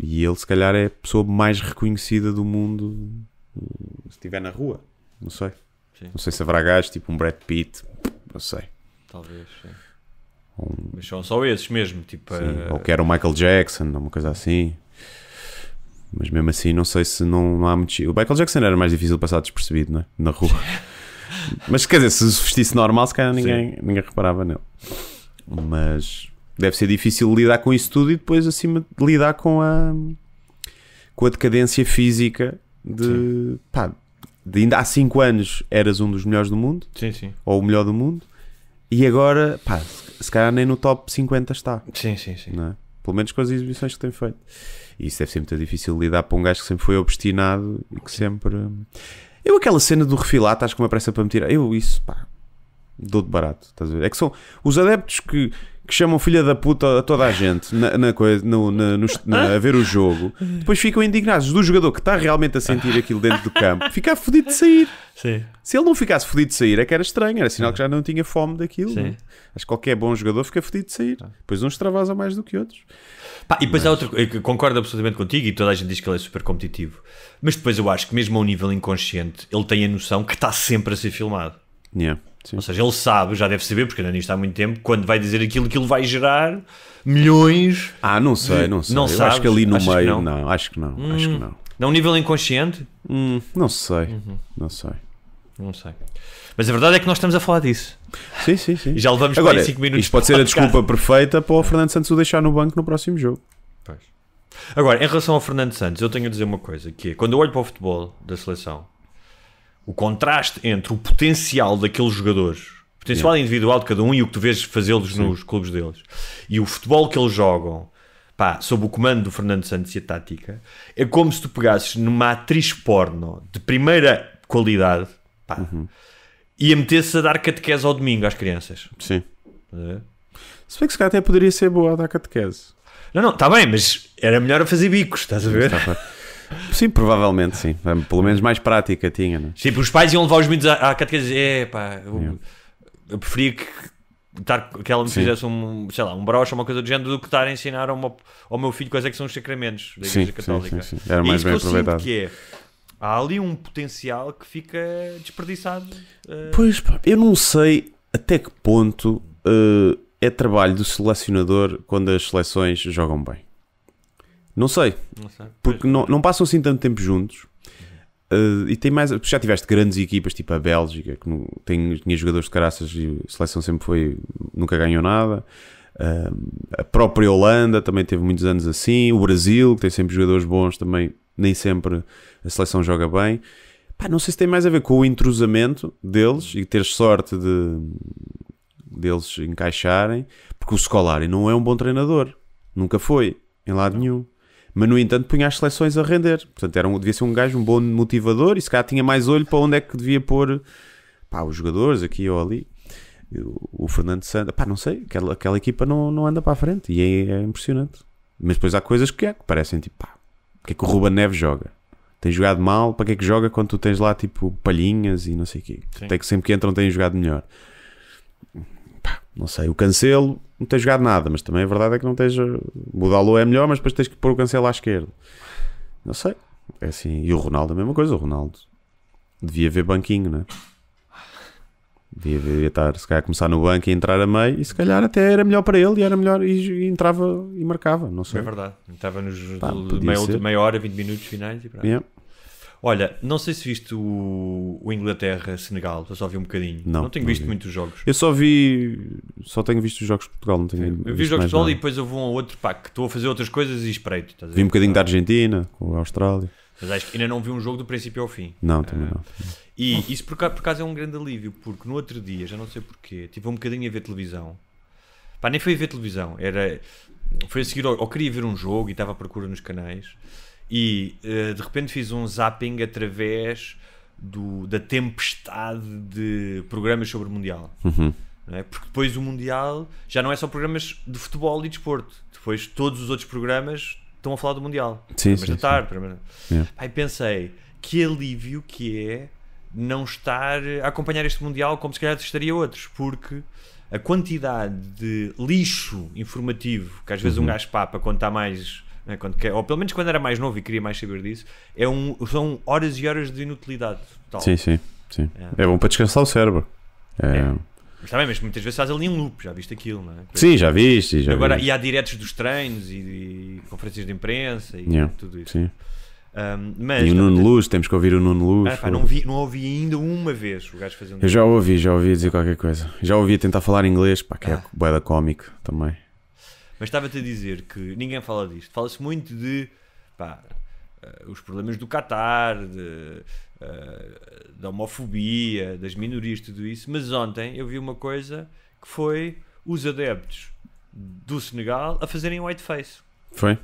S1: e ele, se calhar, é a pessoa mais reconhecida do mundo se estiver na rua. Não sei. Sim. Não sei se haverá gajos tipo um Brad Pitt. Não sei. Talvez, sim. Um...
S2: Mas são só esses mesmo. Tipo, sim, eh, Ou que era
S1: o Michael Jackson, uma coisa assim. Mas mesmo assim, não sei se não, não há muito. O Michael Jackson era mais difícil passar despercebido, é? Na rua. Mas quer dizer, se vestisse normal, se calhar ninguém, ninguém reparava nele. Mas deve ser difícil lidar com isso tudo e depois, acima, lidar com a, com a decadência física de. Pá, de ainda há 5 anos eras um dos melhores do mundo, sim, sim. ou o melhor do mundo, e agora, pá, se calhar nem no top 50 está. Sim, sim, sim. É? Pelo menos com as exibições que tem feito. E isso deve ser muito difícil lidar para um gajo que sempre foi obstinado e que sempre. Eu, aquela cena do refilado acho que uma pressa para me tirar. Eu, isso, pá, dou de barato, estás a ver? É que são os adeptos que, que chamam filha da puta a toda a gente na, na coisa, no, na, no, na, a ver o jogo, depois ficam indignados do jogador que está realmente a sentir aquilo dentro do campo, ficar fodido de sair. Sim. Se ele não ficasse fodido de sair, é que era estranho, era sinal que já não tinha fome daquilo. Sim. É? Acho que qualquer bom jogador fica fodido de sair. Depois tá. uns travasam mais do que outros. Pá, e
S2: depois Mas... há outra coisa, concordo absolutamente contigo e toda a gente diz que ele é super competitivo. Mas depois eu acho que mesmo a um nível inconsciente, ele tem a noção que está sempre a ser filmado. Yeah. Sim. Ou seja, ele sabe, já deve saber, porque anda nisto há muito tempo, quando vai dizer aquilo, ele vai gerar milhões. Ah, não sei, não sei. Não Eu acho que ali no Achas meio, não? não? acho que não, hum, acho que hum. não. Dá um nível inconsciente? Hum, não
S1: sei, uhum. não sei. Não
S2: sei. Mas a verdade é que nós estamos a falar disso. Sim, sim, sim. E já levamos Agora, 5 minutos. Isto pode ser a desculpa perfeita para o
S1: Fernando Santos o deixar no banco no próximo jogo.
S2: Pois. Agora, em relação ao Fernando Santos, eu tenho a dizer uma coisa, que é, quando eu olho para o futebol da seleção, o contraste entre o potencial daqueles jogadores, o potencial individual de cada um e o que tu vês fazê-los nos clubes deles, e o futebol que eles jogam, pá, sob o comando do Fernando Santos e a tática, é como se tu pegasses numa atriz porno de primeira qualidade, pá, uhum. e a metesse a dar catequese ao domingo às crianças.
S1: Sim. É? Se bem que se calhar até poderia ser boa a dar catequese. Não, não, está bem, mas era melhor a fazer bicos, estás a ver? Está Sim, provavelmente sim. Pelo menos mais prática tinha, não é? Sim, os pais iam
S2: levar os miúdos à, à catequese é pá, eu, eu preferia que, estar, que ela me sim. fizesse um, sei lá, um broche ou uma coisa do género do que estar a ensinar ao meu, ao meu filho quais é que são os sacramentos da Igreja sim, Católica. Sim, Era mais e bem aproveitado. que é, há ali um potencial que fica desperdiçado. Eh, pois,
S1: pá, eu não sei até que ponto uh, é trabalho do selecionador quando as seleções jogam bem. Não sei. Não sei. Porque não, não passam assim tanto tempo juntos. Uh, e tem mais. Já tiveste grandes equipas, tipo a Bélgica, que não, tem, tinha jogadores de caraças e a seleção sempre foi. nunca ganhou nada. Uh, a própria Holanda também teve muitos anos assim. O Brasil, que tem sempre jogadores bons também, nem sempre a seleção joga bem. Pá, não sei se tem mais a ver com o intrusamento deles e ter sorte de deles encaixarem, porque o Scolari não é um bom treinador, nunca foi, em lado nenhum mas no entanto punha as seleções a render. Portanto, era um, devia ser um gajo um bom motivador e se calhar tinha mais olho para onde é que devia pôr pá, os jogadores aqui ou ali. O, o Fernando Santos, pá, não sei, aquela, aquela equipa não, não anda para a frente e é, é impressionante. Mas depois há coisas que, é, que parecem tipo, pá, que é que o Ruba Neves joga? Tem jogado mal, para que é que joga quando tu tens lá tipo palhinhas e não sei o quê? Sim. Tem que sempre que entram têm jogado melhor pá, não sei, o Cancelo não tem jogado nada, mas também a verdade é que não esteja. Eh, mudá-lo é melhor, mas depois tens que pôr o Cancelo à esquerda. Não sei, é assim. E o Ronaldo, a mesma coisa. O Ronaldo devia ver banquinho, né? Devia, devia estar, se calhar, começar no banco e entrar a meio. E se calhar até era melhor para ele e era melhor. E, e entrava e marcava, não sei. É verdade, estava nos tá, meia,
S2: meia, hora, 20 minutos finais e pronto. Yeah. Olha, não sei se viste o, o Inglaterra-Senegal, só vi um bocadinho. Não, não tenho não visto vi. muitos jogos.
S1: Eu só vi. Só tenho visto os jogos de Portugal, não tenho Sim, visto Eu vi os jogos de Portugal nada. e
S2: depois eu vou a outro pack, estou a fazer outras coisas e espreito. vi um bocadinho da ah.
S1: Argentina, com a Austrália.
S2: Mas acho que ainda não vi um jogo do princípio ao fim. Não, também ah. não. E isso por, por acaso é um grande alívio, porque no outro dia, já não sei porquê, tive um bocadinho a ver televisão. Pá, nem foi a ver televisão, era. Foi a seguir, ou queria ver um jogo e estava à procura nos canais. E eh, de repente fiz um zapping através do, da tempestade de programas sobre o Mundial. Uhum. É? Porque depois o Mundial já não é só programas de futebol e desporto. De depois todos os outros programas estão a falar do Mundial. Sim, sim, da tarde. Sim. Yeah. Aí pensei, que alívio que é não estar a acompanhar este Mundial como se calhar estaria outros, porque a quantidade de lixo informativo que às vezes uhum. um gajo papa quando está mais né, quando quer, ou pelo menos quando era mais novo e queria mais saber disso, é um, são horas e horas de inutilidade. Sim, sim. sim. É.
S1: é bom para descansar o cérebro. É. é.
S2: Mas também, mas muitas vezes faz ali um loop, já viste aquilo, não é?
S1: Porque sim, já viste. Já agora, E
S2: há diretos dos treinos e, e conferências de imprensa e yeah. tudo isso.
S1: Sim. Um, mas, e o Nuno Luz, temos que ouvir o Nuno Luz. Ah, pá, não, vi,
S2: não ouvi ainda uma vez o gajo fazendo. Eu já
S1: ouvi, já ouvi dizer qualquer coisa. Já ouvi tentar falar inglês, pá, que é ah. é boeda cómico também.
S2: Mas estava-te a dizer que ninguém fala disto. Fala-se muito de pá, uh, os problemas do Qatar, de, uh, da homofobia, das minorias, tudo isso. Mas ontem eu vi uma coisa que foi os adeptos do Senegal a fazerem whiteface.
S1: Foi? Sim,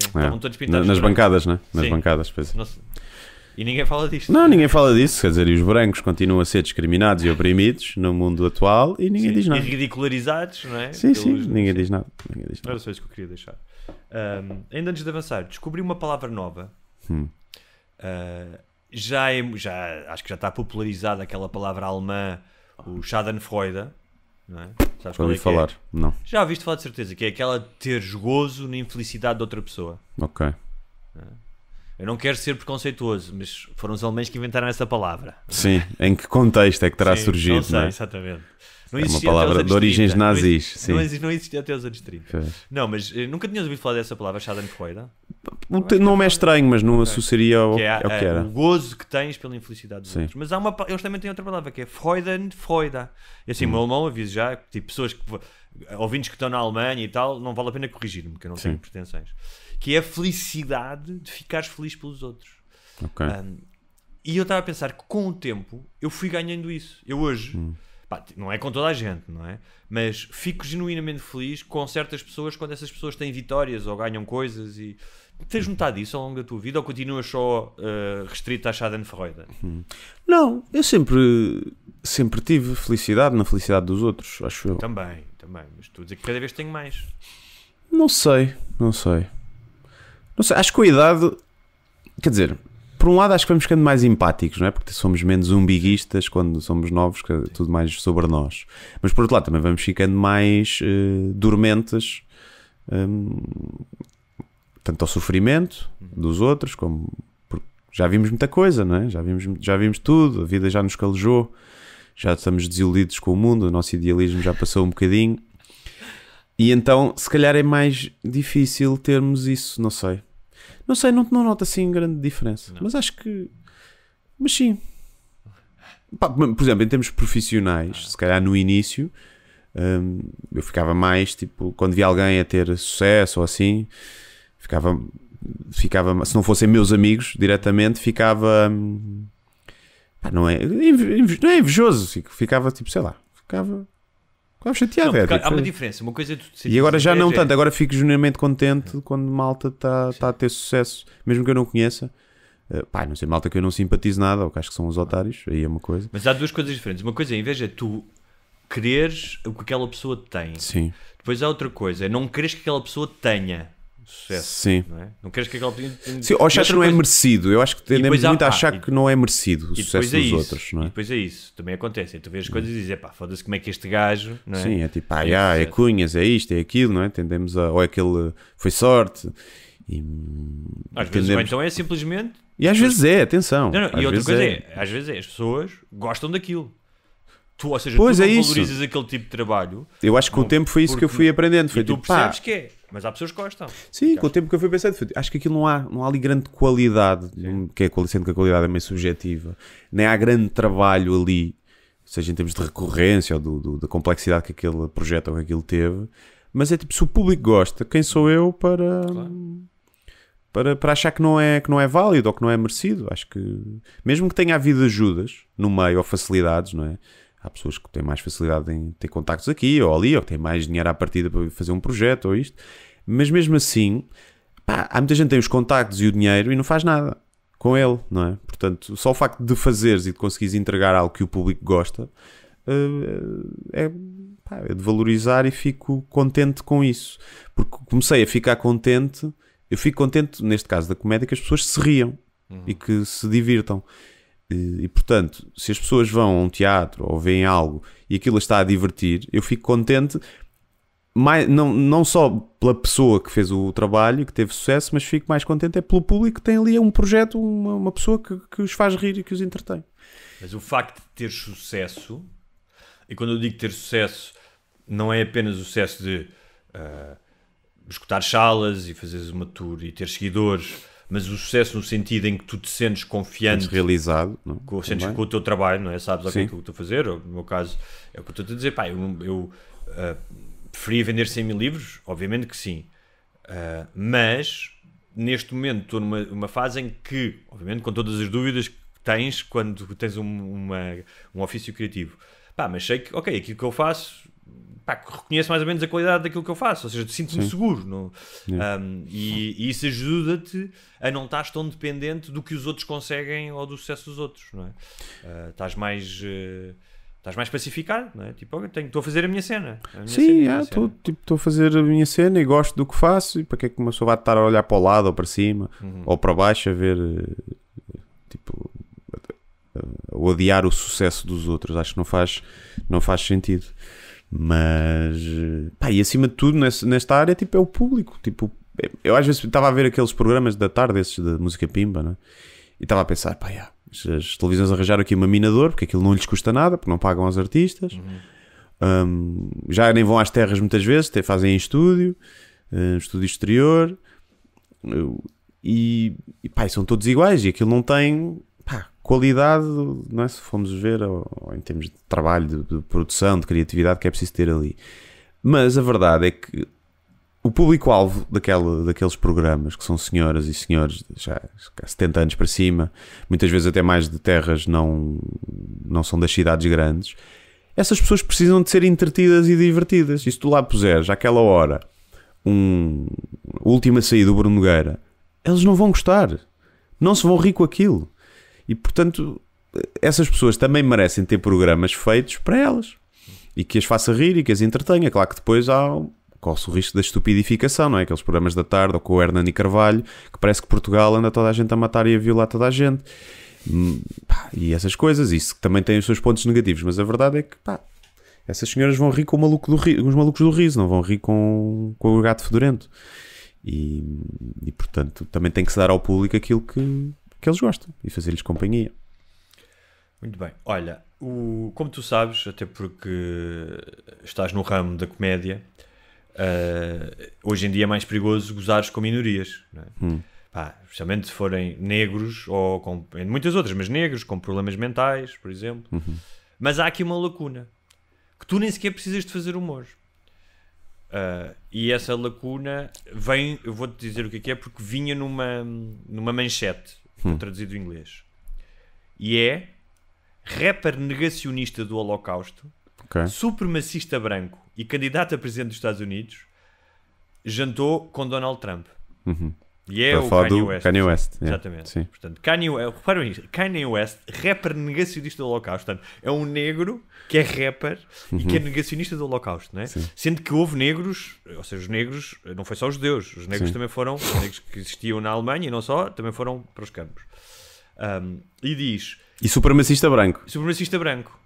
S1: é. estavam todos pintados. nas, nas branco. bancadas, né? Nas Sim. bancadas, pois. Nossa.
S2: E ninguém fala disto.
S1: Não, ninguém fala disso, quer dizer, e os brancos continuam a ser discriminados e oprimidos no mundo atual e ninguém sim, diz nada. E
S2: ridicularizados, não é? Sim, Pelos... sim,
S1: ninguém diz nada. Ninguém diz nada. Era
S2: só isso que eu queria deixar. Um, ainda antes de avançar, descobri uma palavra nova. Hum. Uh, já, é, já acho que já está popularizada aquela palavra alemã, o Schadenfreude. Não é? Sabes ouvi é, é falar, é? não. Já ouviste falar de certeza, que é aquela de teres gozo na infelicidade de outra pessoa.
S1: Ok. Ah.
S2: Eu não quero ser preconceituoso, mas foram os alemães que inventaram essa palavra.
S1: Sim, em que contexto é que terá sim, surgido? Não sei, não é? exatamente. É não é uma palavra de origens nazis. Não, sim.
S2: não, existia, até os anos 30. Não, mas eh, nunca tinhas ouvido falar dessa palavra, Schadenfreude?
S1: O te, nome é estranho, mas não okay. associaria ao que, é, ao é que eh, era. O
S2: gozo que tens pela infelicidade dos sim. outros. Mas há uma, eles também têm outra palavra que é Freudenfreude. E assim, hum. o meu hum. alemão aviso já, tipo, pessoas que, ouvintes que estão na Alemanha e tal, não vale a pena corrigir-me, porque eu não tenho pretensões que é a felicidade de ficares feliz pelos outros. Okay. Um, e eu estava a pensar que com o tempo eu fui ganhando isso. Eu hoje, hum. pá, não é com toda a gente, não é? Mas fico genuinamente feliz com certas pessoas quando essas pessoas têm vitórias ou ganham coisas e. Tens uhum. notado isso ao longo da tua vida ou continuas só uh, restrito à Schadenfreude? Hum.
S1: Não, eu sempre, sempre tive felicidade na felicidade dos outros, acho eu.
S2: Também, também. Mas tu dizes que cada vez tenho mais.
S1: Não sei, não sei. Não sei, acho que o idade. Quer dizer, por um lado acho que vamos ficando mais empáticos, não é? Porque somos menos umbiguistas quando somos novos, que é tudo mais sobre nós. Mas por outro lado também vamos ficando mais uh, dormentes, um, tanto ao sofrimento dos outros, como já vimos muita coisa, não é? Já vimos, já vimos tudo, a vida já nos calejou, já estamos desiludidos com o mundo, o nosso idealismo já passou um bocadinho. E então, se calhar é mais difícil termos isso, não sei. Não sei, não, não noto assim grande diferença. Não. Mas acho que. Mas sim. por exemplo, em termos profissionais, ah. se calhar no início hum, eu ficava mais tipo, quando via alguém a ter sucesso ou assim, ficava. ficava se não fossem meus amigos diretamente, ficava. Hum, pá, não, é, não é invejoso, ficava tipo, sei lá, ficava Ficava chateado, não, é, Há tipo, uma diferença, uma coisa é E agora já não é, é. tanto, agora fico genuinamente contente quando malta está tá a ter sucesso, mesmo que eu não conheça. Uh, pá, não sei, malta que eu não simpatizo nada, ou que acho que são os otários, aí é uma coisa.
S2: Mas há duas coisas diferentes. Uma coisa é em vez de tu quereres o que aquela pessoa tem. Sim. Depois há outra coisa, é não quereres que aquela pessoa tenha
S1: sucesso. Sim. Não, é? não queres que aquela opinião. Sim, ou achas que não é merecido. Eu acho que tendemos muito há, a achar que não é merecido o sucesso é dos outros, não é? E
S2: depois é isso, também acontece. É tu vês as hum. coisas e dizes, pá, foda-se como é que este gajo. Não é? Sim, é tipo, ah, é, é
S1: cunhas, é isto, é aquilo, não é? Tendemos a. Ou é ele Foi sorte. E, hum, às vezes, então é simplesmente. E às vezes é, atenção. Não, não, e outra coisa é.
S2: é. às vezes é, as pessoas gostam daquilo. Tu, ou seja, pois tu é valorizas isso. aquele tipo de trabalho.
S1: Eu acho que com o tempo foi isso que eu fui aprendendo. Foi e tu tipo, percebes pá, que
S2: é. Mas há pessoas que gostam.
S1: Sim, com o tempo que eu fui pensando, acho que aquilo não há, não há ali grande qualidade, Sim. que é, sendo que a qualidade é meio subjetiva, nem há grande trabalho ali, seja em termos de recorrência ou do, do, da complexidade que aquele projeto ou que aquilo teve, mas é tipo, se o público gosta, quem sou eu para. Claro. Para, para achar que não, é, que não é válido ou que não é merecido, acho que mesmo que tenha havido ajudas no meio ou facilidades, não é? há pessoas que têm mais facilidade em ter contactos aqui ou ali, ou que têm mais dinheiro à partida para fazer um projeto ou isto, mas mesmo assim, pá, há muita gente que tem os contactos e o dinheiro e não faz nada com ele, não é? Portanto, só o facto de fazeres e de conseguires entregar algo que o público gosta eh, é, pá, é de valorizar e fico contente com isso, porque comecei a ficar contente. Eu fico contente, neste caso da comédia, que as pessoas se riam uhum. e que se divirtam. E, e, portanto, se as pessoas vão a um teatro ou veem algo e aquilo está a divertir, eu fico contente, mais, não, não só pela pessoa que fez o trabalho, que teve sucesso, mas fico mais contente é pelo público que tem ali um projeto, uma, uma pessoa que, que os faz rir e que os entretém.
S2: Mas o facto de ter sucesso, e quando eu digo ter sucesso, não é apenas o sucesso de uh, escutar salas e fazeres uma tour e ter seguidores mas o sucesso no sentido em que tu te sentes confiante. Sentes realizado, não? Com, sentes com o teu trabalho, não é? Sabes o que é que eu estou a fazer? No meu caso, é o que eu estou a dizer. Pá, eu, eu uh, preferia vender 100 mil livros? Obviamente que sim. Uh, mas neste momento estou numa uma fase em que, obviamente, com todas as dúvidas que tens quando tens um, uma, um ofício criativo, pá, mas sei que, ok, aquilo que eu faço pá, reconheço mais ou menos a qualidade daquilo que eu faço, ou seja, sinto-me seguro no, um, e, e, isso ajuda-te a não estar tão dependente do que os outros conseguem ou do sucesso dos outros, não é? Uh, estás mais. Uh, estás mais pacificado, não é? Tipo, tenho, estou a fazer a minha cena.
S1: A minha Sim, estou é, estou tipo, a fazer a minha cena e gosto do que faço. E para que é que uma pessoa vai estar a olhar para o lado ou para cima uhum. ou para baixo a ver, eh, tipo, a, a odiar o sucesso dos outros? Acho que não faz, não faz sentido. Mas, pá, e acima de tudo, nesta área, tipo, é o público. Tipo, é, eu às vezes estava a ver aqueles programas da tarde, esses da música pimba, né? e estava a pensar, pá, yeah, as televisões arranjaram aqui uma minador, porque aquilo não lhes custa nada, porque não pagam aos artistas. Uhum. Um, já nem vão às terras muitas vezes, te, fazem em estúdio, hum, estúdio exterior. e, e pá, são todos iguais e aquilo não tem qualidade, não é? se formos ver, ou, ou em termos de trabalho, de, de, produção, de criatividade que é preciso ter ali. Mas a verdade é que o público-alvo daquela, daqueles programas, que são senhoras e senhores já 70 anos para cima, muitas vezes até mais de terras não, não são das cidades grandes, essas pessoas precisam de ser entretidas e divertidas. E se tu lá puseres àquela hora um última saída do Bruno Nogueira, eles não vão gostar. Não se vão rir com aquilo. E portanto, essas pessoas também merecem ter programas feitos para elas e que as faça rir e que as entretenha. Claro que depois há corre o risco da estupidificação, não é? Aqueles programas da tarde ou com o Hernani Carvalho, que parece que Portugal anda toda a gente a matar e a violar toda a gente. Hum, e essas coisas, isso também tem os seus pontos negativos, mas a verdade é que, pá, essas senhoras vão rir com o maluco do ri, os malucos do riso, não vão rir com, com o gato fedorento. E, e, portanto, também tem que se dar ao público aquilo que, que eles gostam e fazer-lhes companhia.
S2: Muito bem. Olha, o, como tu sabes, até porque estás no ramo da comédia, uh, hoje em dia é mais perigoso gozares com minorias. Não é? hum. Pá, especialmente se forem negros ou com muitas outras, mas negros com problemas mentais, por exemplo. Uhum. Mas há aqui uma lacuna que tu nem sequer precisas de fazer humor. Uh, e essa lacuna vem, eu vou-te dizer o que é, é porque vinha numa, numa manchete hum. traduzido em inglês. E é rapper negacionista do Holocausto, okay. supremacista branco e candidato a presidente dos Estados Unidos, jantou com Donald Trump.
S1: Uhum. E é para o falar Kanye, do West, Kanye West. Sim. Yeah. Exatamente. Sim. Portanto,
S2: Kanye, reparem isto. Kanye West, rapper negacionista do Holocausto. Portanto, é um negro que é rapper uhum. e que é uhum. negacionista do Holocausto, não é? Sendo que houve negros, ou seja, os negros, não foi só os judeus, os negros Sim. também foram, os negros que existiam na Alemanha e não só, também foram para os campos. Um, e diz...
S1: E supremacista branco.
S2: Supremacista branco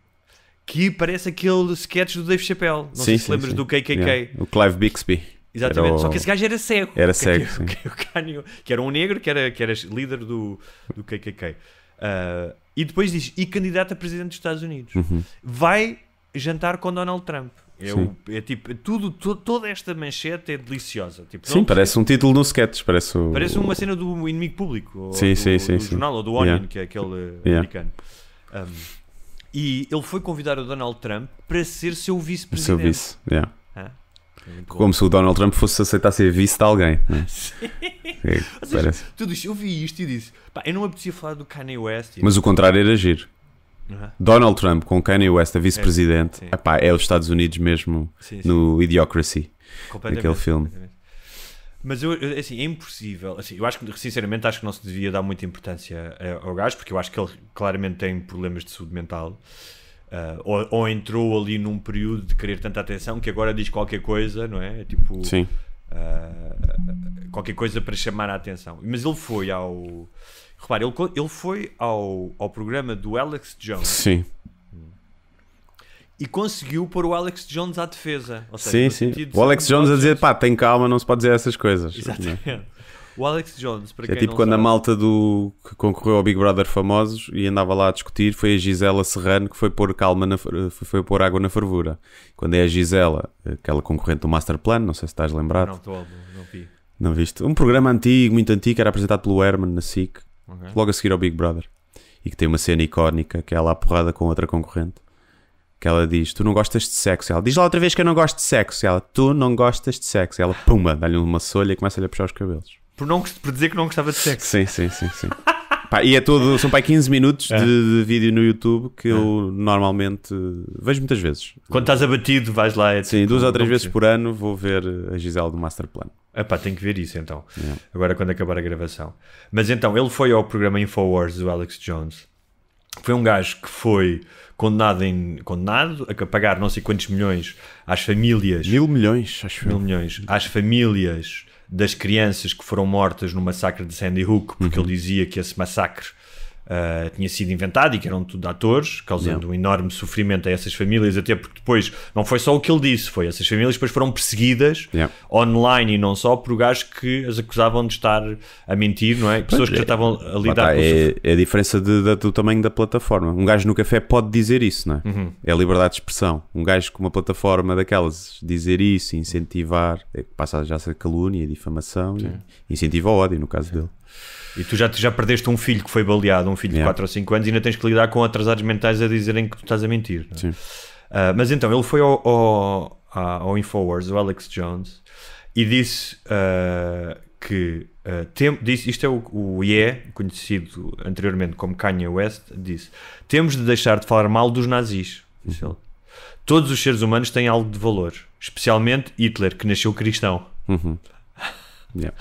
S2: que parece aquele sketch do Dave Chappelle. Não sim, sei se lembras sim. do KKK. Yeah. O Clive Bixby. Exatamente. Era o... Só que esse gajo era cego. Era é cego. É que, é que, que, era um negro, que era, que era líder do, do KKK. Uh, ah, e depois diz: e candidato a presidente dos Estados Unidos. Uhum. Vai jantar com Donald Trump. É, o, é, tipo, tudo, toda esta manchete é deliciosa. Tipo, sim,
S1: parece um título no sketch. Parece, o... parece uma
S2: cena do Inimigo Público, sim, do, sim, sim, do sim. jornal, ou do Onion, yeah. que é aquele eh, yeah. americano. Um, e ele foi convidar o Donald Trump para ser seu vice-presidente. Seu vice, yeah. É Como se
S1: o Donald Trump fosse aceitar ser vice de alguém. Né? É, é seja,
S2: tudo isto, eu vi isto e disse: pá, eu não me apetecia falar do Kanye West. Mas o contrário
S1: era agir. Uhum. É? Donald Trump com Kanye West a vice-presidente é, epá, é os Estados Unidos mesmo sim, sim. no Idiocracy aquele filme
S2: mas eu, assim, é impossível assim, eu acho que sinceramente acho que não se devia dar muita importância ao gajo porque eu acho que ele claramente tem problemas de saúde mental Uh, ou, ou, entrou ali num período de querer tanta atenção que agora diz qualquer coisa, não é? Tipo, uh, qualquer coisa para chamar a atenção. Mas ele foi ao. Repare, ele, ele foi ao, ao programa do Alex Jones. Sim. E conseguiu pôr o Alex Jones à defesa. Seja, sim, sim. O Alex Jones
S1: a dizer, pá, tem calma, não se pode dizer essas coisas. Exatamente.
S2: O Alex Jones, para é quem É tipo quando sabe. a malta
S1: do que concorreu ao Big Brother famosos e andava lá a discutir, foi a Gisela Serrano que foi pôr calma na, foi pôr água na fervura. Quando é a Gisela, aquela concorrente do Master Plan, não sei se estás lembrado. Não, estou, não vi. Não viste? Um programa antigo, muito antigo, era apresentado pelo Herman na SIC, okay. logo a seguir ao Big Brother. E que tem uma cena icónica, que é ela à porrada com outra concorrente. Que ela diz: Tu não gostas de sexo. Ela diz lá outra vez que eu não gosto de sexo. Ela: Tu não gostas de sexo. Ela, pumba, dá-lhe uma solha e começa-lhe a puxar os cabelos por, não, por dizer que não gostava de sexo. Sim, sim, sim. sim. Pá, e é todo, são para 15 minutos é. de, de, vídeo no YouTube que é. eu normalmente vejo muitas vezes. Quando estás abatido, vais lá. É sim, tipo duas ou três vezes por ano vou ver a Gisele do Masterplan.
S2: Ah pá, tenho que ver isso então. É. Agora quando acabar a gravação. Mas então, ele foi ao programa Infowars do Alex Jones. Foi um gajo que foi condenado, em, condenado a pagar não sei quantos milhões às famílias. Mil milhões, acho Mil milhões. Às famílias das crianças que foram mortas no massacre de Sandy Hook, porque uhum. ele dizia que esse massacre ah, tinha sido inventado e que eram tudo atores, causando yeah. um enorme sofrimento a essas famílias, até porque depois não foi só o que ele disse, foi essas famílias depois foram perseguidas yeah. online e não só por gajos que as acusavam de estar a mentir, não é? Pessoas que já é. estavam a lidar tá, com é,
S1: é a diferença de, de, do tamanho da plataforma. Um gajo no café pode dizer isso, não é? Uhum. É a liberdade de expressão. Um gajo com uma plataforma daquelas dizer isso, incentivar, é, passa já a ser calúnia, difamação, e incentiva o ódio, no caso Sim. dele.
S2: E tu já, já perdeste um filho que foi baleado, um filho yeah. de 4 ou 5 anos, e ainda tens que lidar com atrasados mentais a dizerem que tu estás a mentir. É? Sim. Uh, mas então, ele foi ao, ao, ao Infowars, o Alex Jones, e disse uh, que. Uh, tem, disse, isto é o, o IE, conhecido anteriormente como Kanye West, disse: Temos de deixar de falar mal dos nazis. Disse uhum. ele. Todos os seres humanos têm algo de valor, especialmente Hitler, que nasceu cristão. Uhum. Yeah.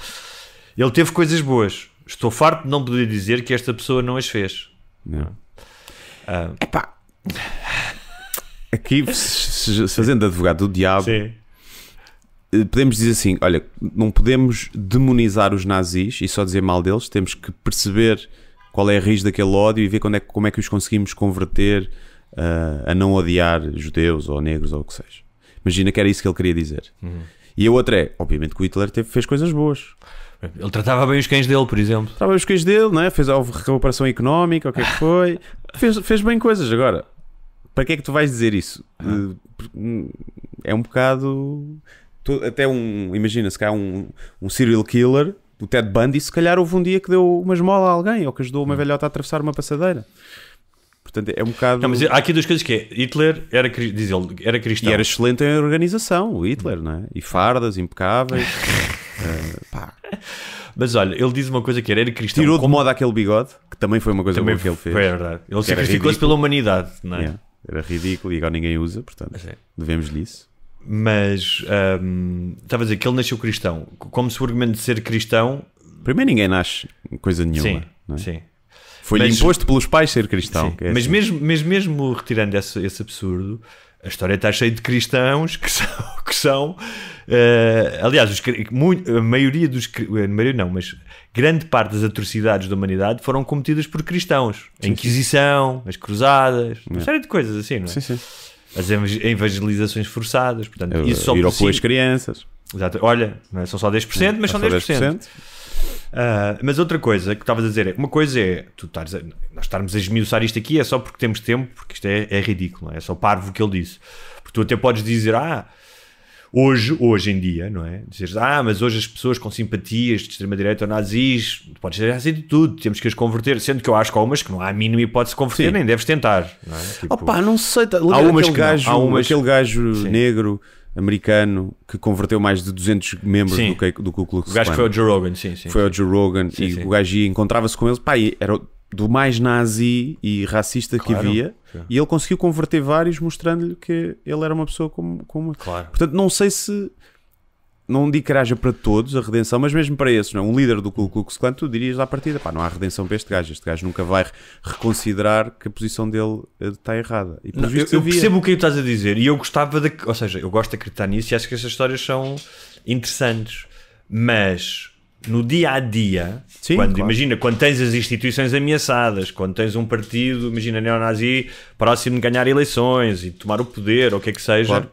S2: Ele teve coisas boas, Estou farto de não poder dizer que esta pessoa não as fez.
S1: Não. Ah. Epá. Aqui, fazendo advogado do diabo, Sim. Eh, podemos dizer assim: olha, não podemos demonizar os nazis e só dizer mal deles, temos que perceber qual é a raiz daquele ódio e ver quando é, como é que os conseguimos converter uh, a não odiar judeus ou negros ou o que seja. Imagina que era isso que ele queria dizer. Uhum. E a outra é: obviamente que o Hitler teve, fez coisas boas. Ele tratava bem os cães dele, por exemplo. Tratava bem os cães dele, né? fez a recuperação económica, o que é que foi. fez, fez bem coisas. Agora, para que é que tu vais dizer isso? Uhum. É um bocado. Até um. Imagina, se calhar um, um serial killer, o Ted Bundy, se calhar houve um dia que deu uma esmola a alguém ou que ajudou uma hum. velhota a atravessar uma passadeira. Portanto, é um bocado. Não, mas há aqui duas coisas que é. Hitler era, diz ele, era cristão. E era excelente em organização, o Hitler, não é? E fardas impecáveis. É, mas olha, ele diz uma coisa que era, era cristão. Tirou como... de moda aquele bigode, que também foi uma coisa também boa que ele fez. Foi é verdade. Ele sacrificou-se pela humanidade, não é? Yeah. Era ridículo e agora ninguém usa, portanto, é. devemos disso.
S2: Mas um, estava a dizer que ele nasceu cristão. Como se o argumento de ser cristão.
S1: Primeiro, ninguém nasce coisa nenhuma. Sim, é? sim. Foi-lhe imposto pelos pais ser cristão. É mas assim.
S2: mesmo, mas mesmo retirando esse, esse absurdo, a história está cheia de cristãos que são. Que são uh, aliás, os, muito, a maioria dos. A eh, maioria não, mas grande parte das atrocidades da humanidade foram cometidas por cristãos. A Inquisição, as Cruzadas, uma é. série de coisas assim, não é? Sim, sim. As evangelizações forçadas, portanto, é, Eu, isso só por si, as crianças. Exato. Olha, é? são só 10%, mas é, são 10%. 10%. Uh, mas outra coisa que estavas a dizer é: uma coisa é tu a, nós estarmos a esmiuçar isto aqui é só porque temos tempo, porque isto é, é ridículo, é? é só parvo o que ele disse. Porque tu até podes dizer, ah, hoje, hoje em dia, não é? Dizeres, ah, mas hoje as pessoas com simpatias de extrema-direita ou nazis, podes dizer assim de tudo, temos que as converter, sendo que eu acho que há umas que não há a mínima hipótese de converter, sim. nem deves tentar. Não é? Tipo, Opa, não
S1: sei, tá, há umas que gajo, há umas... aquele gajo sim. negro americano que converteu mais de 200 membros sim. do, que, do Ku Klux Klan. O gajo que foi o Joe Rogan, sim, sim. Foi sim. o Joe Rogan sim, e o gajo encontrava-se com ele, pá, era do mais nazi e racista claro. que havia e ele conseguiu converter vários mostrando-lhe que ele era uma pessoa como, como... Claro. Portanto, não sei se não digo que haja para todos a redenção, mas mesmo para esses, não? É? um líder do Ku Klux Klan, tu dirias à partida, pá, não há redenção para este gajo, este gajo nunca vai reconsiderar que a posição dele eh, está errada. E, não, eu, eu percebo o que
S2: é estás a dizer e eu gostava de, ou seja, eu gosto de acreditar nisso e acho que essas histórias são interessantes, mas no dia a dia, Sim, quando, claro. imagina, quando tens as instituições ameaçadas, quando tens um partido, imagina neonazi próximo de ganhar eleições e tomar o poder, ou o que é que seja, claro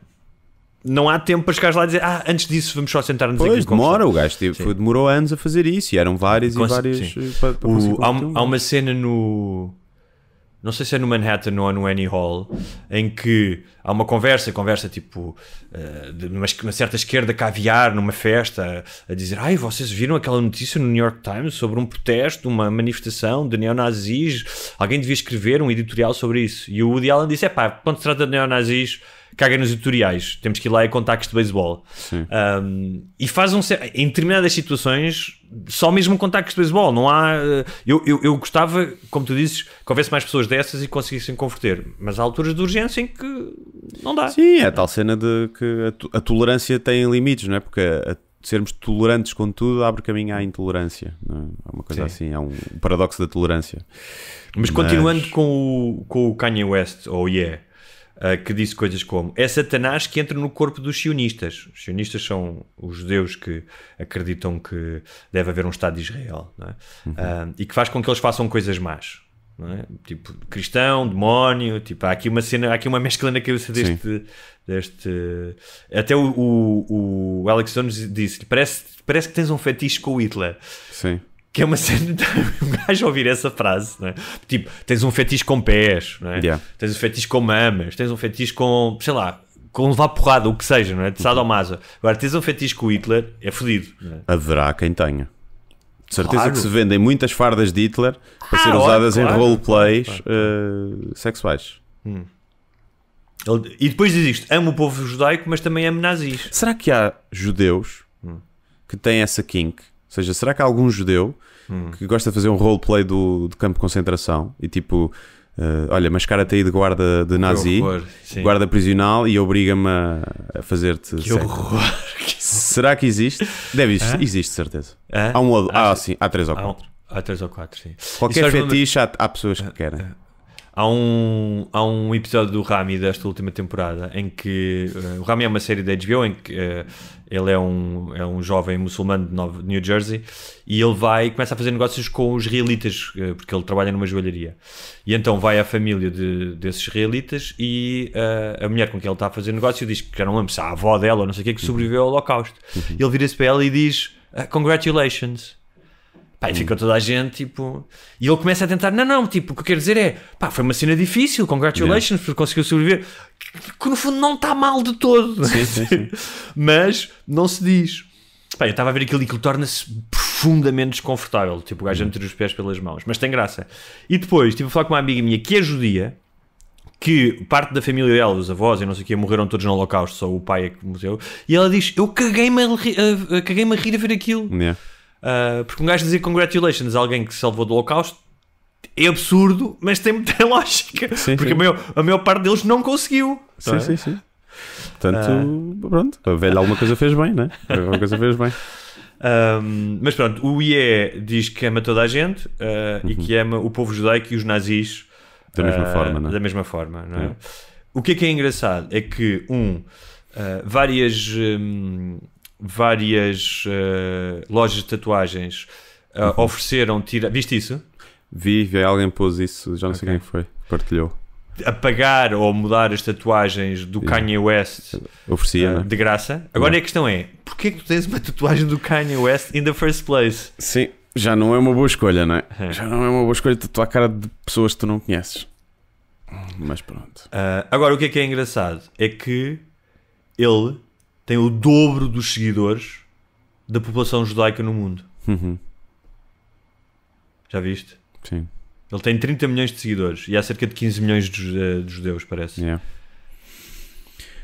S2: não há tempo para chegares lá e dizer, ah, antes disso vamos só sentar-nos aqui. Pois,
S1: demora, o gajo tipo, demorou anos a fazer isso e eram várias e várias. Eh, para, para o, há, um, há uma cena no. Não sei se é no
S2: Manhattan ou no Annie Hall, em que há uma conversa, conversa tipo eh, de uma, certa esquerda caviar numa festa, a, a dizer: Ai, vocês viram aquela notícia no New York Times sobre um protesto, uma manifestação de neonazis? Alguém devia escrever um editorial sobre isso. E o Woody Allen disse: É pá, quando se trata de neonazis, caga nos editoriais, temos que ir lá e contactos de beisebol. Um, e faz um, em determinadas situações, só mesmo contactos de beisebol, não há. Eh, eu, eu, eu, gostava, como tu dizes, que houvesse mais pessoas dessas e conseguissem
S1: converter, mas há alturas de urgência em
S2: que não dá. Sim, é a
S1: tal cena de que a, a tolerância tem limites, não é? Porque a, sermos tolerantes com tudo abre caminho à intolerância. É? é? uma coisa Sim. assim, é um paradoxo da tolerância. Mas, Mas... continuando
S2: com o, com o Kanye West, ou oh yeah, uh, que disse coisas como: É Satanás que entra no corpo dos sionistas. Os sionistas são os judeus que acreditam que deve haver um Estado de Israel é? uhum. uh, e que faz com que eles façam coisas más. É? Tipo, cristão, demónio, tipo, há aqui uma cena, há aqui uma mescla na cabeça deste. deste até o, o, o Alex Jones disse: parece, parece que tens um fetiche com o Hitler. Sim
S1: que é uma cena de
S2: um gajo ouvir essa frase, né? Tipo, tens um fetiche com pés, é? yeah. Tens um fetiche com mamas, tens um fetiche com, sei lá, com levar porrada, o que seja, não é? De Masa. Agora, tens um fetiche com Hitler, é fodido.
S1: É? Haverá quem tenha. De certeza claro. que se vendem muitas fardas de Hitler para ah, usadas claro, em roleplays claro, uh, sexuais. Hum. Ele, e depois diz isto: amo o povo judaico, mas também amo nazis. Será que há judeus hum. que têm essa kink? Ou seja, será que há algum judeu hum. que gosta de fazer um roleplay do, do campo de concentração e tipo, uh, olha, mascara cara aí de guarda de nazi, guarda prisional e obriga-me a, a fazer-te. Que certo. horror! será que existe? Deve existir, ah? existe, certeza. Ah? Há um ou ah, ah, sim, há três ou há quatro. Um, há três ou quatro, sim. Qualquer é fetiche, há, há pessoas que querem. Há
S2: um, há um episódio do Rami desta última temporada em que uh, o Rami é uma série da HBO em que uh, ele é um, é um jovem muçulmano de, Nova, New Jersey e ele vai começa a fazer negócios com os israelitas uh, porque ele trabalha numa joalheria e então vai à família de, desses israelitas e a mulher com quem ele está a fazer negócio diz que já não lembro se é a avó dela ou não sei o que que uhum. sobreviveu ao holocausto uhum. ele vira-se para ela e diz ah, congratulations Pá, e hum. fica toda a gente, tipo... E ele começa a tentar, não, não, tipo, o que eu quero dizer é, pá, foi uma cena difícil, congratulations, yeah. porque conseguiu sobreviver. Que, no fundo não está mal de todo. Sim, sim, sim. Mas não se diz. Pá, eu estava a ver aquilo e aquilo torna-se profundamente desconfortável, tipo, o gajo uhum. meter os pés pelas mãos. Mas tem graça. E depois, tipo, a falar com uma amiga minha que é judia, que parte da família dela, os avós e não sei o quê, morreram todos no holocausto, só o pai é que morreu. E ela diz: Eu caguei-me a, a, caguei a rir a ver aquilo. Yeah. Uh, porque um gajo dizer congratulations a alguém que se salvou do Holocausto é absurdo, mas tem muita lógica. Sim, porque sim. A, maior, a maior parte deles não conseguiu. Sim, não é? sim, sim.
S1: Portanto, uh... pronto, a velha alguma coisa fez bem, né? Alguma coisa fez bem. Um, mas pronto, o IE
S2: diz que ama toda a gente uh, uhum. e que ama o povo judaico e os nazis da mesma forma, não é? Da mesma forma, não é? é? O que é que é engraçado é que, um, várias. Um, várias uh, lojas de tatuagens uh, uhum. ofereceram tirar. Viste isso?
S1: Vi, vi, alguém pôs isso, já não okay. sei quem foi, partilhou.
S2: Apagar ou mudar as tatuagens do yeah. Kanye West Oferecia, uh, né? de graça. Agora yeah. a questão é: porquê que tu tens uma tatuagem do Kanye West in the first place?
S1: Sim, já não é uma boa escolha, não é? é. Já não é uma boa escolha tatuar a cara de pessoas que tu não conheces. Mas pronto.
S2: Uh, agora o que é que é engraçado é que ele tem o dobro dos seguidores da população judaica no mundo. Uhum. Já viste? Sim. Ele tem 30 milhões de seguidores e há cerca de 15
S1: milhões de, eh, de judeus, parece. Yeah.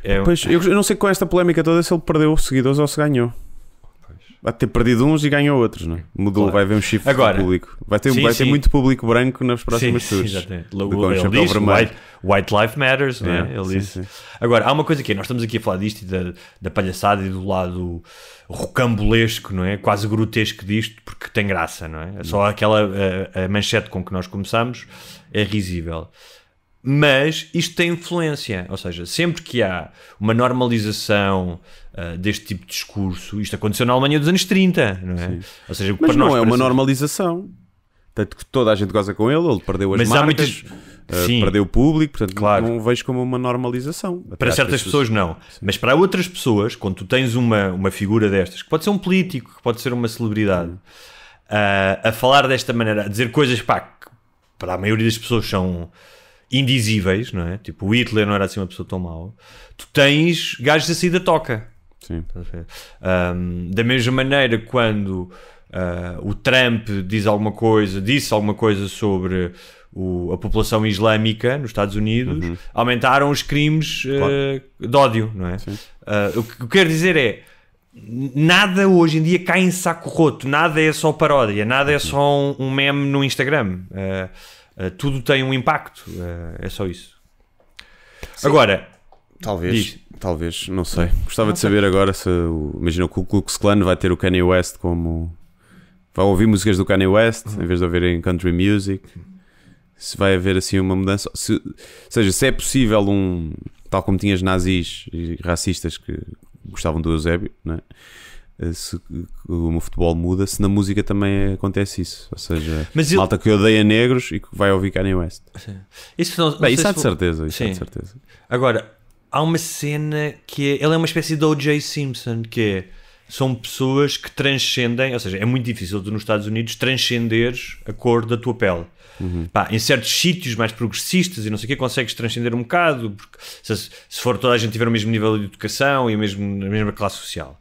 S1: É pois, eu não sei com esta polémica toda se ele perdeu seguidores ou se ganhou vai ter perdido uns e ganhou outros, não é? Mudou, claro. vai haver um shift Agora, público. Vai ter, sim, vai ter muito público branco nas próximas sim, tours. Sim, exatamente. Logo, ele diz, white,
S2: white Life Matters, não é? é ele disse. Agora, há uma coisa aqui, é, nós estamos aqui a falar disto e da, da palhaçada e do lado rocambolesco, não é? Quase grotesco disto, porque tem graça, não é? Só aquela a, eh, a manchete com que nós começamos é risível mas isto tem influência, ou seja, sempre que há uma normalização uh, deste tipo de discurso, isto aconteceu na Alemanha dos anos 30, não é? Sim. Ou seja, mas não é uma
S1: normalização, tanto que toda a gente goza com ele, ele perdeu as mas marcas, muitas... uh, perdeu o público, portanto claro. não vejo como uma normalização. Para certas pessoas, não, Sim. mas para outras pessoas,
S2: quando tu tens uma, uma figura destas, que pode ser um político, que pode ser uma celebridade, uh, a falar desta maneira, a dizer coisas pá, que para a maioria das pessoas são indizíveis, não é? Tipo, o Hitler não era assim uma pessoa tão mau. Tu tens gajos de da toca. Sim. Um, da mesma maneira, quando uh, o Trump diz alguma coisa, disse alguma coisa sobre o, a população islâmica nos Estados Unidos, uhum. aumentaram os crimes ah, claro. uh, de ódio, não é? Uh, o que eu quero dizer é nada hoje em dia cai em saco roto, nada é só paródia, nada é uhum. só um, um meme no Instagram. Uh, eh, tudo tem um impacto. Uh, é só isso. Sim. Agora, Talvez, Diz.
S1: talvez, não sei. Gostava não de saber sei. agora se. Imagina que o Ku Klux Klan vai ter o Kanye West como. Vai ouvir músicas do Kanye West uhum. em vez de ouvirem country music. Se vai haver assim uma mudança. Se, ou seja, se é possível um. Tal como tinhas nazis e racistas que gostavam do Eusébio, não é? Eh, se, o futebol muda, se na música também acontece isso. Ou seja, Mas ele... malta que odeia negros e que vai ouvir Kanye West. Sim. Isso, não, não Bem, isso há, de certeza, isso há de certeza.
S2: Agora, há uma cena que é, ele é uma espécie de O.J. Simpson, que é, são pessoas que transcendem, ou seja, é muito difícil nos Estados Unidos transcenderes a cor da tua pele. Uhum. Pá, em certos sítios mais progressistas e não sei o que, consegues transcender um bocado, porque se, se, for toda a gente tiver o mesmo nível de educação e a, mesmo, a mesma classe social.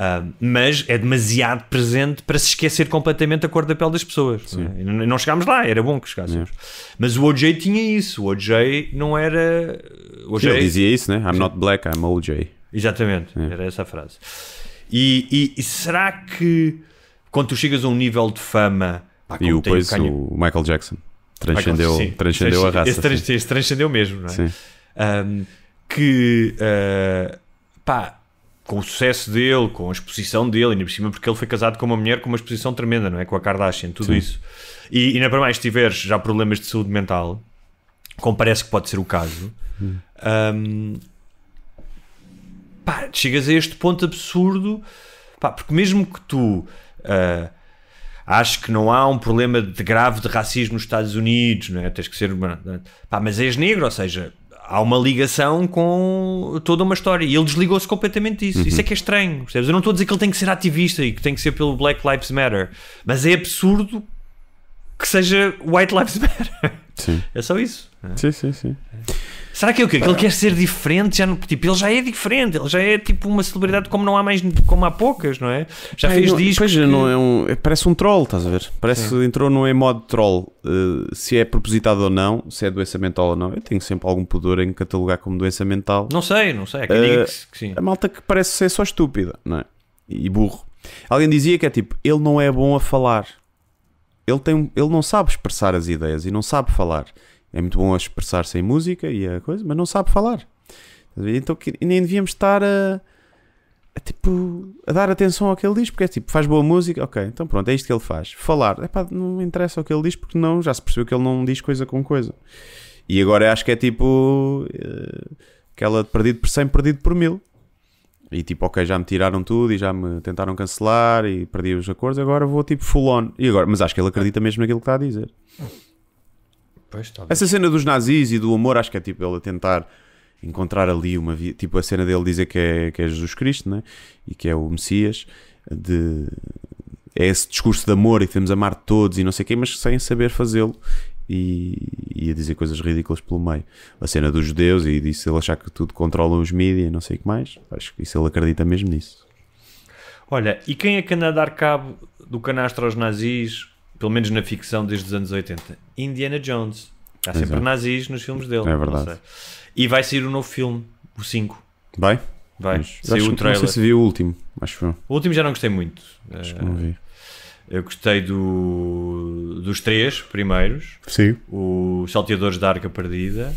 S2: Uh, mas é demasiado presente para se esquecer completamente a cor da pele das pessoas. Não, é? não chegámos lá, era bom que chegássemos. É. Mas o OJ tinha isso. O OJ não era. OJ... Ele dizia isso, né? I'm not
S1: black, I'm OJ.
S2: Exatamente, é. era essa a frase. E, e, e, será que quando tu chegas a um nível de fama. Pá, e depois o, o Michael Jackson transcendeu, Michael, transcendeu a raça. Esse, trans, esse transcendeu mesmo, não é? Um, que. Uh, pá com o sucesso dele, com a exposição dele, ainda por cima, porque ele foi casado com uma mulher com uma exposição tremenda, não é? Com a Kardashian, tudo Sim. isso. E ainda para mais, se tiveres já problemas de saúde mental, como parece que pode ser o caso, hum. um, pá, chegas a este ponto absurdo, pá, porque mesmo que tu. Uh, ah, acho que não há um problema de grave de racismo nos Estados Unidos, não é? Tens que ser. Pá, mas és negro, ou seja, há uma ligação com toda uma história e ele desligou-se completamente disso. Uhum. Isso é que é estranho, percebes? Eu não estou a dizer que ele tem que ser ativista e que tem que ser pelo Black Lives Matter, mas é absurdo que seja White Lives Matter. Sim. É só isso. É? Sim, sim, sim. Será que é o quê? Que ele quer ser diferente? Já, tipo, ele já é diferente, ele já é tipo uma celebridade como não há mais, como há poucas, não é? Já é, fez não, discos. Pois, é, que... não
S1: é um, é, parece um troll, estás a ver? Parece sim. entrou no é modo troll. Uh, se é propositado ou não, se é doença mental ou não, eu tenho sempre algum pudor em catalogar como doença mental.
S2: Não sei, não sei. É uh, que sim. A
S1: malta que parece ser só estúpida, não é? E burro. Alguém dizia que é tipo, ele não é bom a falar. Ele, tem, ele não sabe expressar as ideias e não sabe falar é muito bom a expressar-se em música e a coisa, mas não sabe falar. Então nem devíamos estar a, a, tipo, a dar atenção ao que ele diz, porque é tipo, faz boa música, ok, então pronto, é isto que ele faz. Falar, epá, não interessa o que ele diz, porque não, já se percebeu que ele não diz coisa com coisa. E agora acho que é tipo eh, aquela perdido por 100, perdido por mil. E tipo, ok, já me tiraram tudo e já me tentaram cancelar e perdi os acordos, agora vou tipo full on. E agora, mas acho que ele acredita mesmo naquilo que está a dizer. Pois, Essa cena dos nazis e do amor, acho que é tipo ele a tentar encontrar ali uma via, tipo a cena dele dizer que é, que é Jesus Cristo né? e que é o Messias, de, é esse discurso de amor e que devemos amar todos e não sei quem, mas sem saber fazê-lo e, e, a dizer coisas ridículas pelo meio. A cena dos judeus e disse ele achar que tudo controlam os mídias e não sei o que mais, acho que isso ele acredita mesmo nisso.
S2: Olha, e quem é que anda a dar cabo do canastro aos nazis pelo menos na ficção desde os anos 80. Indiana Jones. Há sempre Exato. nazis nos filmes dele. É verdade. E vai sair um novo filme, o
S1: 5. Vai? Vai. Saiu o trailer. Não sei se vi o último, acho que O
S2: último já não gostei muito. Acho que não vi. Eh, eu gostei do, dos três primeiros. Sim. O Salteadores da Arca Perdida,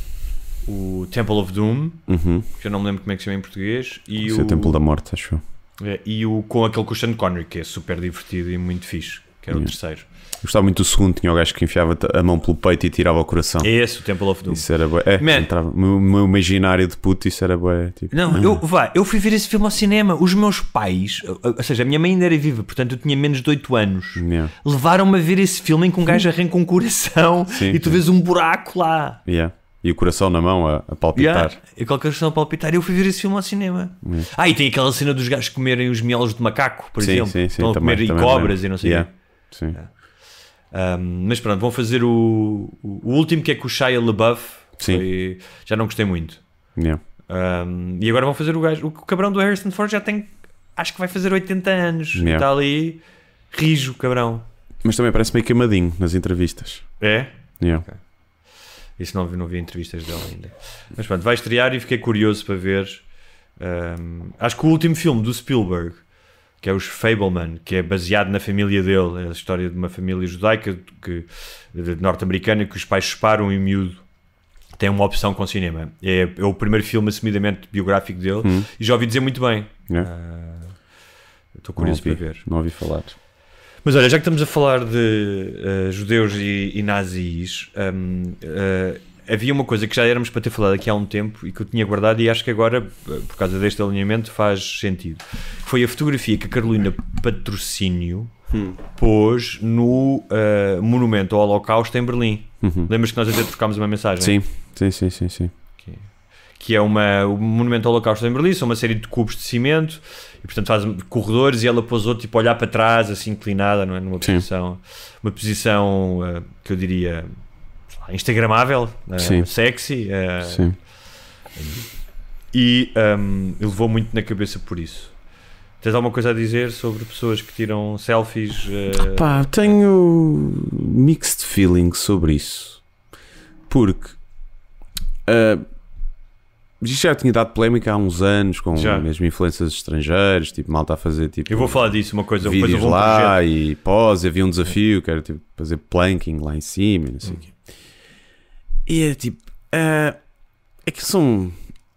S2: o Temple of Doom, uhum. que eu não me lembro como é que se chama em português. E o, o Templo da Morte, acho é, E o com aquele com o Sean Connery, que é super divertido e muito fixe, que era é yeah. o terceiro.
S1: Gostava muito do segundo, tinha o gajo que enfiava a mão pelo peito e tirava o coração. É esse, o Temple of Doom. Isso era bué. É, entrava. O meu, imaginário de puto, isso era bué. Tipo, não, ah. eu, vá, eu fui ver esse filme ao
S2: cinema. Os meus pais, ou seja, a minha mãe ainda era viva, portanto eu tinha menos de 8 anos. Yeah. Levaram-me a ver esse filme em que um gajo arranca um coração
S1: sim, e tu sim. vês
S2: um buraco lá.
S1: Yeah. E o coração na mão a, a palpitar. Yeah.
S2: E qualquer coração a palpitar. Eu fui ver esse filme ao cinema. Yeah. Ah, e tem aquela cena dos gajos comerem os miolos de macaco, por sim, exemplo. Sim, sim, Estão a comer também, e cobras e não sei o yeah. quê. Sim. Um, mas pronto, vão fazer o, o último que é com o Shia LaBeouf. Sim. Foi, já não gostei muito. Yeah. Um, e agora vão fazer o gajo. O cabrão do Harrison Ford já tem. Acho que vai fazer 80 anos. Yeah. Está ali. Rijo, cabrão.
S1: Mas também parece meio queimadinho nas entrevistas. É? Yeah. Okay. Isso não, não vi entrevistas
S2: dele ainda. Mas pronto, vai estrear e fiquei curioso para ver. Um, acho que o último filme do Spielberg que é os Fableman, que é baseado na família dele, é a história de uma família judaica que, norte-americana que os pais separam e o miúdo tem uma opção com o cinema. É, é o primeiro filme assumidamente biográfico dele hum. e já ouvi dizer muito bem. É.
S1: Ah, estou é. uh, curioso ouvi, para ver. Não ouvi falar.
S2: Mas olha, já que estamos a falar de uh, judeus e, e nazis, um, uh, ah, havia uma coisa que já éramos para ter falado aqui há um tempo e que eu tinha guardado e acho que agora, por causa deste alinhamento, faz sentido. Foi a fotografia que a Carolina Patrocínio hum. pôs no uh, Monumento ao Holocausto em Berlim. Uhum. Lembras que nós até trocámos uma mensagem?
S1: Sim, sim, sim, sim. sim.
S2: Que é uma, o Monumento ao Holocausto em Berlim, são uma série de cubos de cimento e, portanto, faz corredores e ela pôs outro tipo a olhar para trás, assim inclinada, não é? Numa posição, uma posição uh, que eu diria instagramável, uh, sexy. Uh, Sim. E um, ehm, ele levou muito na cabeça por isso. Tens alguma coisa a dizer sobre pessoas que tiram selfies? Uh... Pá,
S1: tenho mixed feelings sobre isso. Porque uh, isto já tinha dado polémica há uns anos com já. mesmo influências estrangeiras, tipo mal está a fazer tipo. Eu vou falar disso, uma coisa, vídeos lá e pós, havia um desafio que era tipo fazer planking lá em cima e não sei o hum. quê. E é tipo. Uh, que são.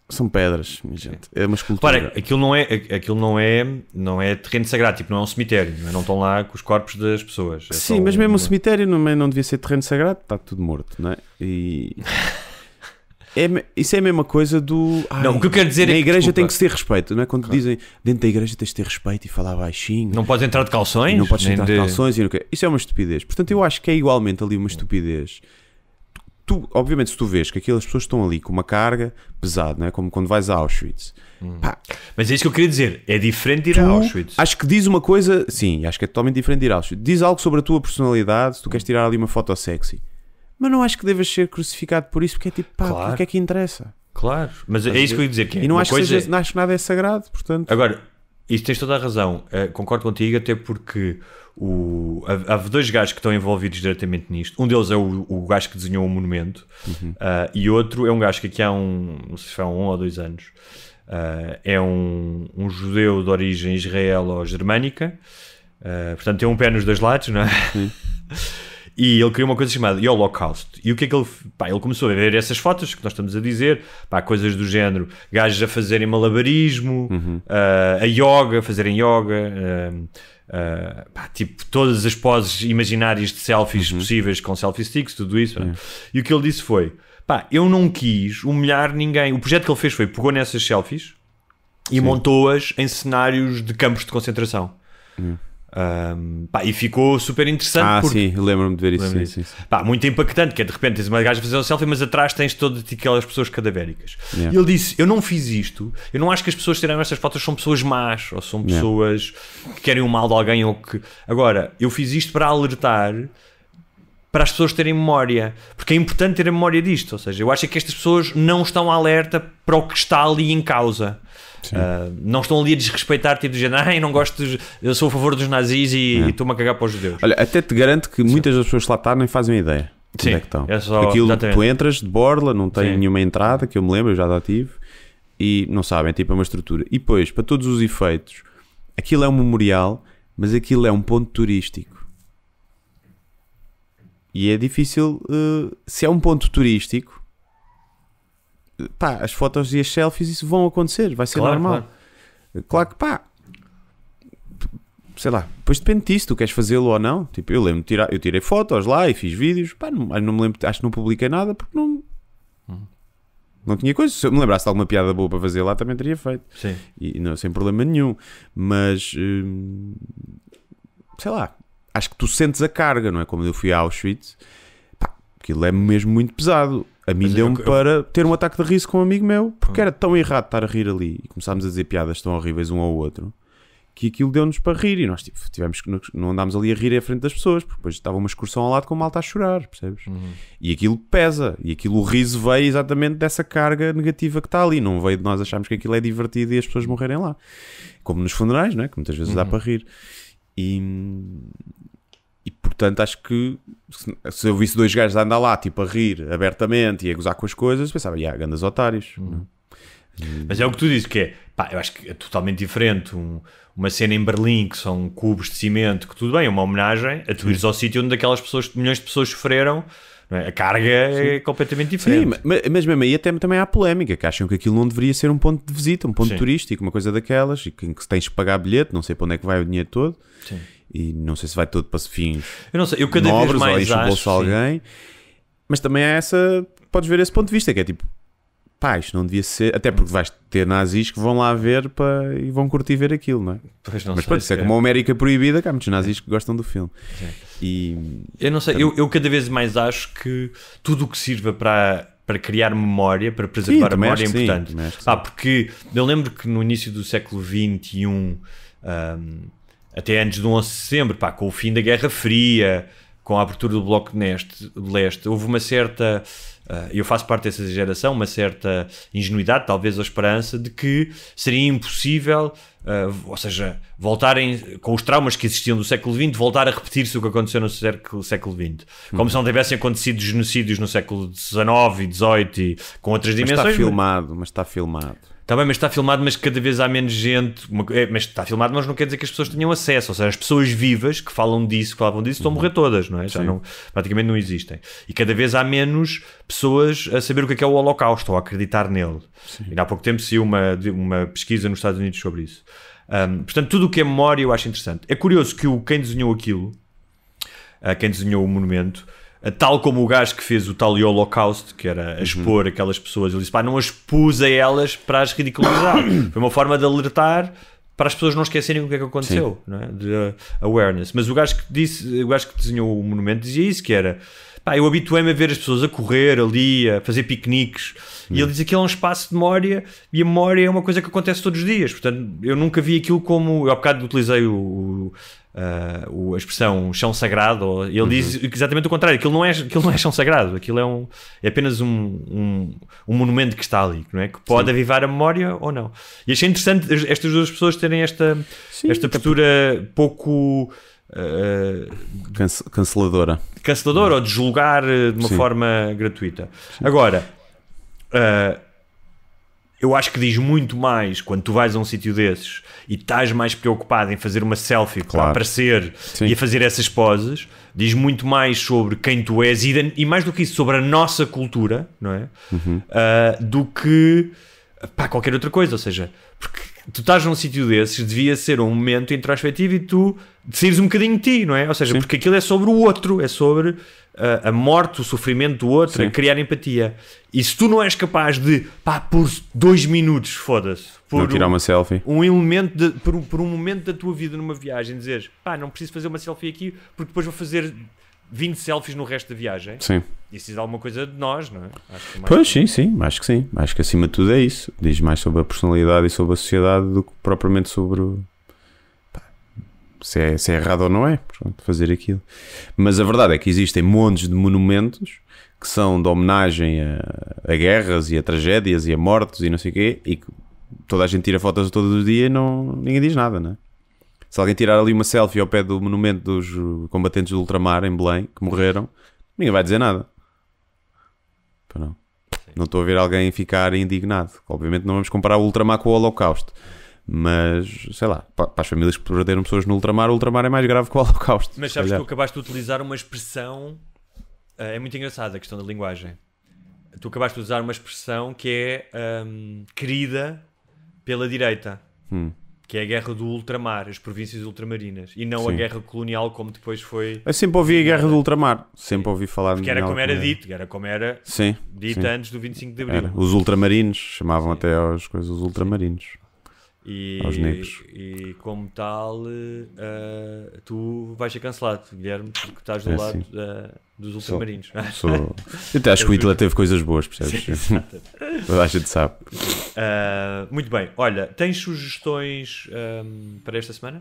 S1: São pedras, minha gente. É uma escultura. Para,
S2: aquilo não é, aquilo não é, não é terreno sagrado, tipo, não é um cemitério, não, é? estão lá com os corpos das pessoas. É Sim, mas um... mesmo um
S1: cemitério não, é, não devia ser terreno sagrado, está tudo morto, não é? E. É, isso é a mesma coisa do. Ai, não, o que eu quero dizer na é que. Na igreja desculpa. tem que se ter respeito, não é? Quando claro. dizem dentro da igreja tens de ter respeito e falar baixinho. Não podes entrar de calções? Não podes entrar de calções. E não... Isso é uma estupidez. Portanto, eu acho que é igualmente ali uma hum. estupidez tu, obviamente, se tu vês que aquelas pessoas estão ali com uma carga pesada, não é? Como quando vais a Auschwitz. Hum. Mas é isso que eu queria dizer. É diferente de ir tu, a Auschwitz. Acho que diz uma coisa, sim, acho que é totalmente diferente de ir a Auschwitz. Diz algo sobre a tua personalidade, se tu queres tirar ali uma foto sexy. Mas não acho que devas ser crucificado por isso, porque é tipo, pá, claro. o que é que interessa?
S2: Claro, mas, é isso que eu ia dizer. Que é e não acho, coisa... seja,
S1: não acho que nada é sagrado, portanto.
S2: Agora, isso tens toda a razão. Uh, concordo contigo, até porque o, há, há, dois gajos que estão envolvidos diretamente nisto. Um deles é o, o gajo que desenhou o monumento uhum. uh, e outro é um gajo que aqui há um, não sei se foi há um ou dois anos, uh, é um, um judeu de origem israel ou germânica. portanto, tem um pé nos dois lados, não é? Sim. E ele criou uma coisa chamada Holocaust. E o que é que ele. Pá, ele começou a ver essas fotos que nós estamos a dizer, pá, coisas do género, gajos a fazerem malabarismo, uhum. uh, a yoga, a fazerem yoga, uh, uh, pá, tipo, todas as poses imaginárias de selfies uhum. possíveis com selfie sticks, tudo isso. Uhum. E o que ele disse foi: pá, eu não quis humilhar ninguém. O projeto que ele fez foi pegou nessas selfies e montou-as em cenários de campos de concentração. Uhum. Um, pá, e ficou super interessante. Ah, sim, lembro-me de ver isso. Sim, sim, sim. Pá, muito impactante, que é de repente tens uma gaja fazer um selfie, mas atrás tens todas aquelas pessoas cadavéricas. Yeah. E ele disse: Eu não fiz isto, eu não acho que as pessoas que tiraram estas fotos são pessoas más, ou são pessoas yeah. que querem o mal de alguém, ou que. Agora, eu fiz isto para alertar para as pessoas terem memória, porque é importante ter a memória disto. Ou seja, eu acho que estas pessoas não estão alerta para o que está ali em causa. Uh, não estão ali a desrespeitar, tipo, de género, ah, não gosto, dos, eu sou a favor dos nazis é. e estou-me a cagar para os judeus.
S1: Olha, até te garanto que Sim. muitas das pessoas que lá estão nem fazem ideia. Sim, onde é que estão. É só, Aquilo, exatamente. tu entras de borla, não tem Sim. nenhuma entrada, que eu me lembro, eu já lá tive, e não sabem, é tipo, é uma estrutura. E depois, para todos os efeitos, aquilo é um memorial, mas aquilo é um ponto turístico. E é difícil, uh, se é um ponto turístico, pá, as fotos e as selfies, isso vão acontecer, vai ser claro, normal. Claro. claro. que pá, sei lá, depois depende disso, tu queres fazê-lo ou não. Tipo, eu lembro, tirar, eu tirei fotos lá e fiz vídeos, pá, não, não me lembro, acho que não publiquei nada porque não. Hum. Não tinha coisa. Se eu me lembrasse de alguma piada boa para fazer lá, também teria feito. Sim. E não, sem problema nenhum. Mas. Hum, sei lá. Acho que tu sentes a carga, não é? Como eu fui a Auschwitz. Pá, aquilo é mesmo muito pesado a mim deu-me eu... para ter um ataque de riso com um amigo meu, porque ah. era tão errado estar a rir ali. E começámos a dizer piadas tão horríveis um ao outro, que aquilo deu-nos para rir. E nós tipo, tivemos, não andámos ali a rir à frente das pessoas, porque depois estava uma excursão ao lado com o malta a chorar, percebes? Uhum. E aquilo pesa. E aquilo, o riso veio exatamente dessa carga negativa que está ali. Não veio de nós acharmos que aquilo é divertido e as pessoas morrerem lá. Como nos funerais, não é? Que muitas vezes uhum. dá para rir. E, portanto, acho que se eu visse dois gajos a andar lá, tipo, a rir abertamente e a gozar com as coisas, pensava, yeah, grandes otários. Uhum.
S2: É? uhum. Mas é o que tu dizes, que é, pá, eu acho que é totalmente diferente um, uma cena em Berlim, que são cubos de cimento, que tudo bem, é uma homenagem, a tu ires ao sítio onde aquelas pessoas, milhões de pessoas sofreram, é? a carga é Sim. é completamente diferente.
S1: Sim, mas, mas mesmo aí até também há polémica, que acham que aquilo não deveria ser um ponto de visita, um ponto Sim. turístico, uma coisa daquelas, e que, que tens que pagar bilhete, não sei para onde é que vai o dinheiro todo. Sim e não sei se vai todo para fins eu não sei, eu cada nobres, vez mais ou enche sim. alguém. Mas também é essa, podes ver esse ponto de vista, que é tipo, pá, isto não devia ser, até porque vais ter nazis que vão lá ver para e vão curtir ver aquilo, não é? Não mas pode ser é como a América Proibida, que há muitos nazis é. que gostam do filme. Sim. E, eu não sei, eu,
S2: eu cada vez mais acho que
S1: tudo o que sirva para para criar
S2: memória, para preservar sim, a memória é importante. Sim, ah, porque eu lembro que no início do século XXI um, até antes do 11 de setembro, pá, com o fim da Guerra Fria, com a abertura do Bloco de Leste, houve uma certa, ah, eu faço parte dessa geração, uma certa ingenuidade, talvez, a esperança de que seria impossível, ah, ou seja, voltarem, com os traumas que existiam do século XX, voltar a repetir-se o que aconteceu no século, século XX. Como hum. se não tivessem acontecido genocídios no século XIX e XVIII e
S1: com outras dimensões. Mas está filmado, mas está filmado.
S2: Está bem, mas está filmado, mas cada vez há menos gente. Uma, é, mas está filmado, mas não quer dizer que as pessoas tenham acesso. Ou seja, as pessoas vivas que falam disso, que falavam disso, estão a uhum. morrer todas, não é? Já não, praticamente não existem. E cada vez há menos pessoas a saber o que é, que é o Holocausto ou a acreditar nele. Sim. E há pouco tempo saiu uma, uma pesquisa nos Estados Unidos sobre isso. Um, portanto, tudo o que é memória eu acho interessante. É curioso que o, quem desenhou aquilo, uh, quem desenhou o monumento, Tal como o gajo que fez o tal Holocaust, que era uhum. expor uhum. aquelas pessoas, ele disse: pá, não as a elas para as ridicularizar. Foi uma forma de alertar para as pessoas não esquecerem o que é que aconteceu, é? de uh, awareness. Mas o gajo que disse, o gajo que desenhou o monumento dizia isso: que era pá, eu habituei-me a ver as pessoas a correr ali, a fazer piqueniques, uhum. e ele hum. diz que aquilo é um espaço de memória, e a memória é uma coisa que acontece todos os dias, portanto, eu nunca vi aquilo como, eu há bocado utilizei o, o Uh, a expressão chão sagrado, ele uhum. diz exatamente o contrário, aquilo não é, aquilo não é chão sagrado, aquilo é, um, é apenas um, um, um monumento que está ali, não é? que pode Sim. avivar a memória ou não. E achei interessante estas duas pessoas terem esta, Sim, esta postura pouco. Uh, ah,
S1: Cance canceladora.
S2: Canceladora ou deslogar eh, de uma Sim. forma gratuita. Agora. Uh, eu acho que diz muito mais quando tu vais a um sítio desses e estás mais preocupado em fazer uma selfie claro. para aparecer Sim. e a fazer essas poses, diz muito mais sobre quem tu és e, e mais do que isso, sobre a nossa cultura, não é? Uhum. Uh, do que pá, qualquer outra coisa. Ou seja, porque tu estás num sítio desses, devia ser um momento introspectivo e tu saíres um bocadinho de ti, não é? Ou seja, Sim. porque aquilo é sobre o outro, é sobre a, morte, o sofrimento do outro, Sim. a criar empatia. E se tu não és capaz de, pá, por dois minutos, foda-se, por não tirar um, uma selfie, um elemento, de, por, por um momento da tua vida numa viagem, dizeres, pá, não preciso fazer uma selfie aqui porque depois vou fazer 20 selfies no resto da viagem. Sim. Isso diz alguma coisa de nós, não é? é pois, sim, sim,
S1: acho que sim. Acho que acima de tudo é isso. Diz mais sobre a personalidade e sobre a sociedade do que propriamente sobre o, se é, se é errado ou não é, pronto, fazer aquilo. Mas a verdade é que existem montes de monumentos que são de homenagem a, a guerras e a tragédias e a mortes e não sei o quê, e que toda a gente tira fotos todos os dias e não, ninguém diz nada, né? Se alguém tirar ali uma selfie ao pé do monumento dos combatentes do ultramar em Belém, que morreram, ninguém vai dizer nada. não estou a ver alguém ficar indignado. Obviamente não vamos comparar o ultramar com o holocausto. Mas, sei lá, para, as famílias que perderam pessoas no ultramar, o ultramar é mais grave que o Holocausto. Mas sabes que tu
S2: acabaste de utilizar uma expressão. Eh, é muito engraçada a questão da linguagem. Tu acabaste de usar uma expressão que é um, ehm, querida pela direita. Hum que é a guerra do ultramar, as províncias ultramarinas, e não Sim. a guerra colonial como depois foi. Eu sempre ouvi a
S1: guerra do ultramar, sempre Sim. ouvi falar Porque era como era, dito, era como era Sim. dito Sim. antes do 25 de Abril. Era. Os ultramarinos, chamavam até as coisas os ultramarinos. E, aos negros.
S2: E, como tal, uh, tu vais ser cancelado, Guilherme, porque estás do é lado assim. da, eh, dos ultramarinos. É? Sou, sou... Eu acho que o Hitler teve coisas boas, percebes? Sim, Toda a gente sabe. Uh, muito bem, olha, tens sugestões um, ehm, para esta semana?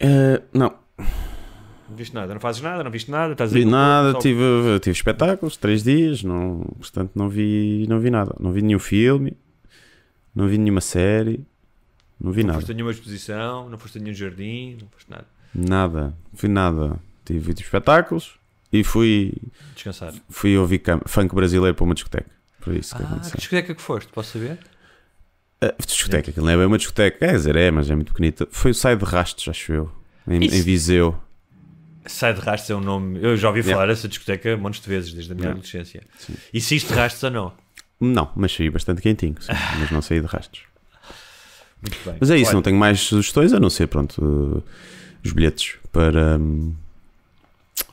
S1: Uh, não.
S2: Não viste nada, não fazes nada, não viste nada, estás Vi nada, só... tive,
S1: tive espetáculos, três dias, não, portanto não vi, não vi nada. Não vi nenhum filme, não vi nenhuma série. Não vi não nada. Não foste a nenhuma
S2: exposição, não foste a nenhum jardim, não foste nada.
S1: Nada, fui nada. Tive espetáculos e fui. Descansar. Fui ouvir funk brasileiro para uma discoteca. por isso que ah, aconteceu. Que
S2: discoteca que foste? Posso saber?
S1: Uh, discoteca, aquilo não é bem uma discoteca. Quer dizer, é, mas é muito bonita. Foi o Sai de Rastos, acho eu, em, em Viseu.
S2: Sai de Rastos é um nome. Eu já ouvi falar yeah. essa discoteca montes de vezes, desde a minha yeah. adolescência. Sim. de Rastos ou não?
S1: Não, mas saí bastante quentinho, sim, mas não saí de Rastos. Muito bem. Mas é isso, Olha. não tenho mais sugestões, a não ser, pronto, eh, os bilhetes para, hum,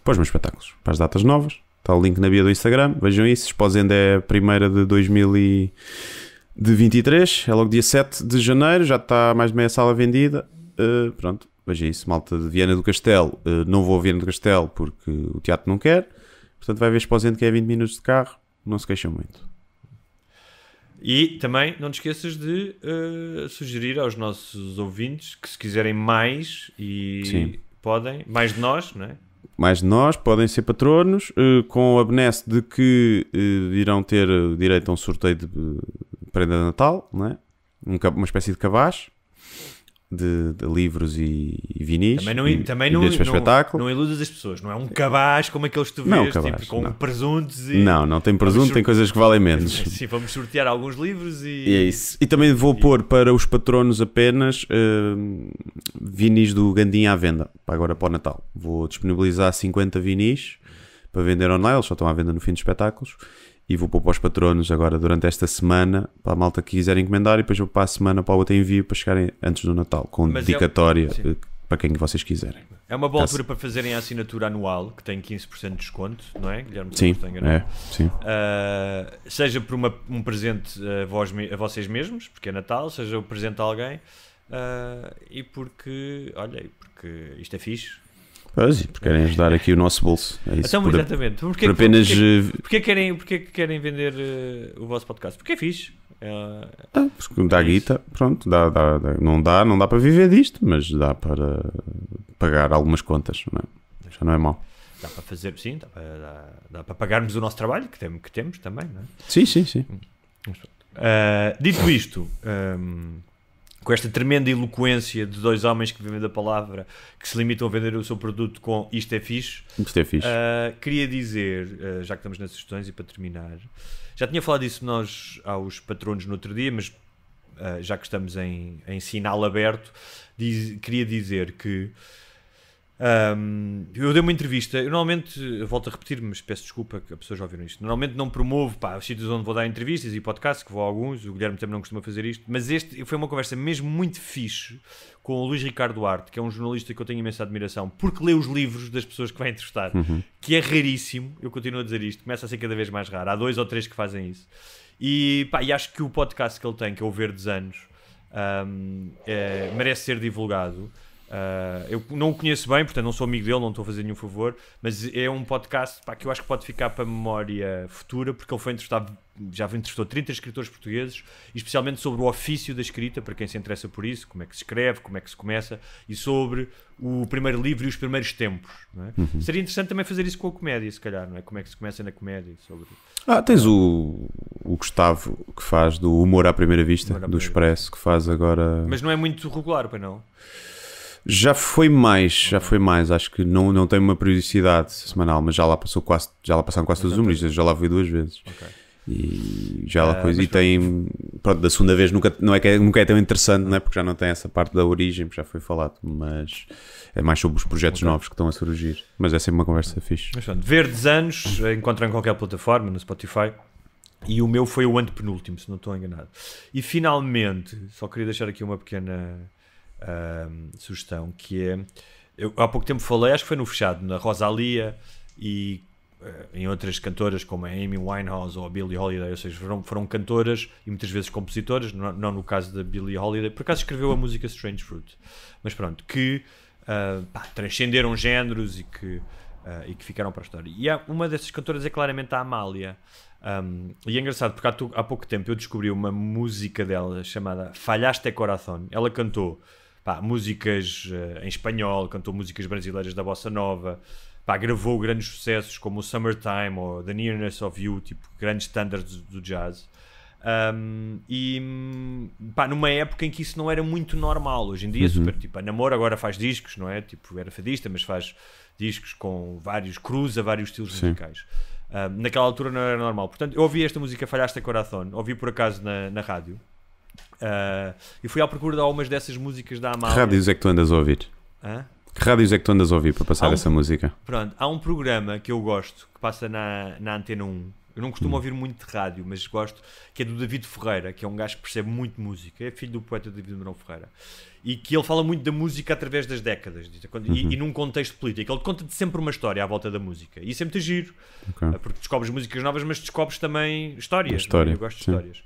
S1: para os meus espetáculos, para as datas novas. Está o link na bio do Instagram, vejam isso. Esposenda é a primeira de 2023, é logo dia 7 de janeiro, já está mais de meia sala vendida. Uh, pronto, vejam isso, malta de Viana do Castelo. Uh, não vou a Viana do Castelo porque o teatro não quer. Portanto, vai ver Esposente que é 20 minutos de carro. Não se queixam muito.
S2: E também não te esqueças de uh, sugerir aos nossos ouvintes que se quiserem mais e Sim. podem, mais de nós, não é?
S1: mais de nós, podem ser patronos, eh, com a benesse de que eh, irão ter direito a um sorteio de prenda de Natal, não é? uma espécie de cabaz, de, de livros e, e vinis. Também não, e, também e não, não,
S2: não iludas as pessoas, não é um cabaz como aqueles que tu vês, não, tipo, cabaz, tipo, com não. presuntos e. Não, não tem presunto, tem
S1: coisas que valem menos.
S2: Sim, vamos sortear alguns
S1: livros e. E é isso. E também vou pôr para os patronos apenas uh, vinis do Gandinha à venda, para agora para o Natal. Vou disponibilizar 50 vinis para vender online, eles só estão à venda no fim de espetáculos e vou pôr para os patronos agora durante esta semana, para a malta que quiser encomendar, e depois vou para a semana para o outro envio para chegarem antes do Natal, com Mas é dedicatória é... para quem vocês quiserem.
S2: É uma boa Caso... altura para fazerem a assinatura anual, que tem 15% de desconto, não é, Guilherme? Sim, é, sim. Uh, seja por uma, um presente a, vós, a vocês mesmos, porque é Natal, seja o um presente a alguém, uh, e porque, olha, porque isto é fixe,
S1: Pois, porque querem ajudar aqui o nosso bolso. É isso, então, por, exatamente. Porquê, por apenas...
S2: porque eh, querem, porque querem vender uh, o vosso podcast? Porque é fixe. É,
S1: ah, porque dá é guita, pronto, dá, dá, dá, não dá, não dá para viver disto, mas dá para pagar algumas contas, não é? já não é mal
S2: Dá para fazer, sim, dá para, dá, dá para pagarmos o nosso trabalho que, tem, que temos também, não é? Sim, sim, sim. Uh, dito isto, um, com esta tremenda eloquência de dois homens que vivem da palavra, que se limitam a vender o seu produto com isto é fixe. Isto é fixe. Uh, queria dizer, uh, já que estamos nas sugestões e para terminar, já tinha falado isso nós aos patronos no outro dia, mas uh, já que estamos em, em sinal aberto, diz, queria dizer que um, eu dei uma entrevista, eu normalmente, eu volto a repetir, me mas peço desculpa que as pessoas já ouviram isto. Normalmente não promovo pá, os sítios onde vou dar entrevistas e podcasts, que vou a alguns, o Guilherme também não costuma fazer isto, mas este foi uma conversa mesmo muito fixe com o Luís Ricardo Duarte, que é um jornalista que eu tenho imensa admiração, porque lê os livros das pessoas que vai entrevistar, uhum. que é raríssimo, eu continuo a dizer isto, começa a ser cada vez mais raro. Há dois ou três que fazem isso. E, pá, e acho que o podcast que ele tem, que é o Verdes Anos, um, é, eh, merece ser divulgado. Uh, eu não o conheço bem, portanto não sou amigo dele, não estou a fazer nenhum favor, mas é um podcast pá, que eu acho que pode ficar para memória futura, porque ele foi entrevistado, já entrevistou 30 escritores portugueses, especialmente sobre o ofício da escrita, para quem se interessa por isso, como é que se escreve, como é que se começa, e sobre o primeiro livro e os primeiros tempos. É? Uhum. Seria interessante também fazer isso com a comédia, se calhar, não é? Como é que se começa na comédia? Sobre...
S1: Ah, tens o, o Gustavo que faz do Humor à Primeira Vista, à do Expresso, que faz agora. Mas
S2: não é muito regular, para não?
S1: Já foi mais, já foi mais. Acho que não, não tem uma periodicidade semanal, mas já lá passou quase, já lá passaram quase todos os números já lá fui duas vezes. Okay. E já lá uh, E tem, pronto, da segunda vez nunca, não é que é, nunca é tão interessante, não é? Porque já não tem essa parte da origem, porque já foi falado, mas é mais sobre os projetos okay. novos que estão a surgir. Mas é sempre uma conversa fixe. Mas
S2: pronto, Verdes Anos, eh, encontram em qualquer plataforma, no Spotify. E o meu foi o antepenúltimo, se não estou enganado. E finalmente, só queria deixar aqui uma pequena sugestão, que é. Eu, há pouco tempo falei, acho que foi no fechado, na Rosalia e uh, em outras cantoras como a Amy Winehouse ou a Billie Holiday, ou seja, foram, foram cantoras e muitas vezes compositoras, não, não, no caso da Billie Holiday, por acaso escreveu a música Strange Fruit, mas pronto, que uh, pá, transcenderam géneros e que, uh, e que ficaram para a história. E há, uma dessas cantoras é claramente a Amália. Um, e é engraçado porque há, há pouco tempo eu descobri uma música dela chamada Falhaste Corazón. Ela cantou pá, músicas uh, em espanhol, cantou músicas brasileiras da bossa nova, pá, gravou grandes sucessos como o Summertime ou The Nearness of You, tipo, grandes standards do, jazz. Um, e pá, numa época em que isso não era muito normal, hoje em dia, é uhum. super tipo, a Namor agora faz discos, não é? Tipo, era fadista, mas faz discos com vários, cruza vários estilos Sim. musicais. Um, naquela altura não era normal. Portanto, eu ouvi esta música Falhaste a coração ouvi por acaso na, na rádio. Uh, e fui à procura de algumas dessas músicas da Amália. Que rádios é que
S1: tu andas a ouvir? Hã? Que rádios é que tu andas a ouvir para passar um, essa música?
S2: Pronto, há um programa que eu gosto que passa na, na Antena 1. Eu não costumo hum. ouvir muito de rádio, mas gosto, que é do David Ferreira, que é um gajo que percebe muito música, é filho do poeta David Mourão Ferreira, e que ele fala muito da música através das décadas, quando, uhum. e, e, num contexto político. Ele conta-te sempre uma história à volta da música, e isso é muito giro, okay. Ah, porque descobres músicas novas, mas descobres também histórias. É? História, né? Eu gosto de sim. histórias.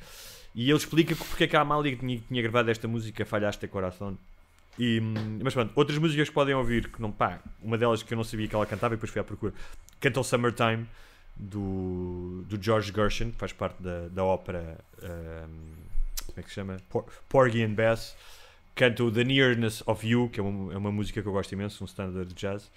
S2: E ele explica porque é que a Amália tinha, tinha gravado esta música, Falhaste Coração. E, mas pronto, outras músicas que podem ouvir, que não, pá, uma delas que eu não sabia que ela cantava e depois fui à procura, o Summertime do, do George Gershwin, que faz parte da, da ópera, um, como é que se chama? Por, Porgy and Bess. Canto The Nearness of You, que é uma, é uma música que eu gosto imenso, um standard de jazz.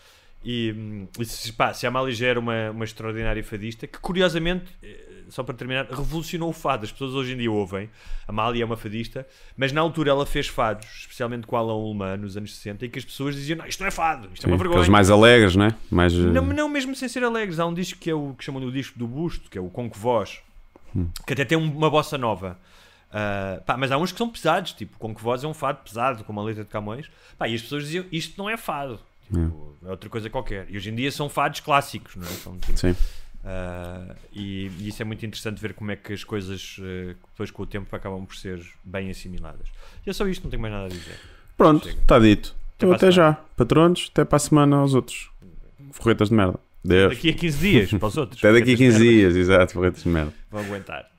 S2: E, e pá, se a Amália era uma, uma extraordinária fadista, que curiosamente, eh, só para terminar, revolucionou o fado. As pessoas hoje em dia ouvem. A Amália é uma fadista, mas na altura ela fez fados, especialmente com Alain Ullmann nos anos 60, e que as pessoas diziam: Não, isto não é fado, isto é uma vergonha. mais
S1: alegres, né? mais... Eh, não
S2: Não, mesmo sem ser alegres. Há um disco que é o que chamam lhe o disco do Busto, que é o Conco Voz, hum. que até tem uma bossa nova. Uh, pá, mas há uns que são pesados, tipo, com que voz é um fado pesado, como a letra de Camões. Pá, e as pessoas diziam: Isto não é fado. É. é. outra coisa qualquer. E hoje em dia são fados clássicos, não é? São, tipo, Sim. Uh, e, e, isso é muito interessante ver como é que as coisas uh, depois com o tempo acabam por ser bem assimiladas. E é só isto, não tenho mais nada a dizer.
S1: Pronto, está dito. Até, então, até já. Patronos, até para a semana aos outros. Forretas de merda. Deus. Daqui a 15 dias para os outros. até daqui a 15 dias, exato, forretas de merda.
S2: Vão aguentar.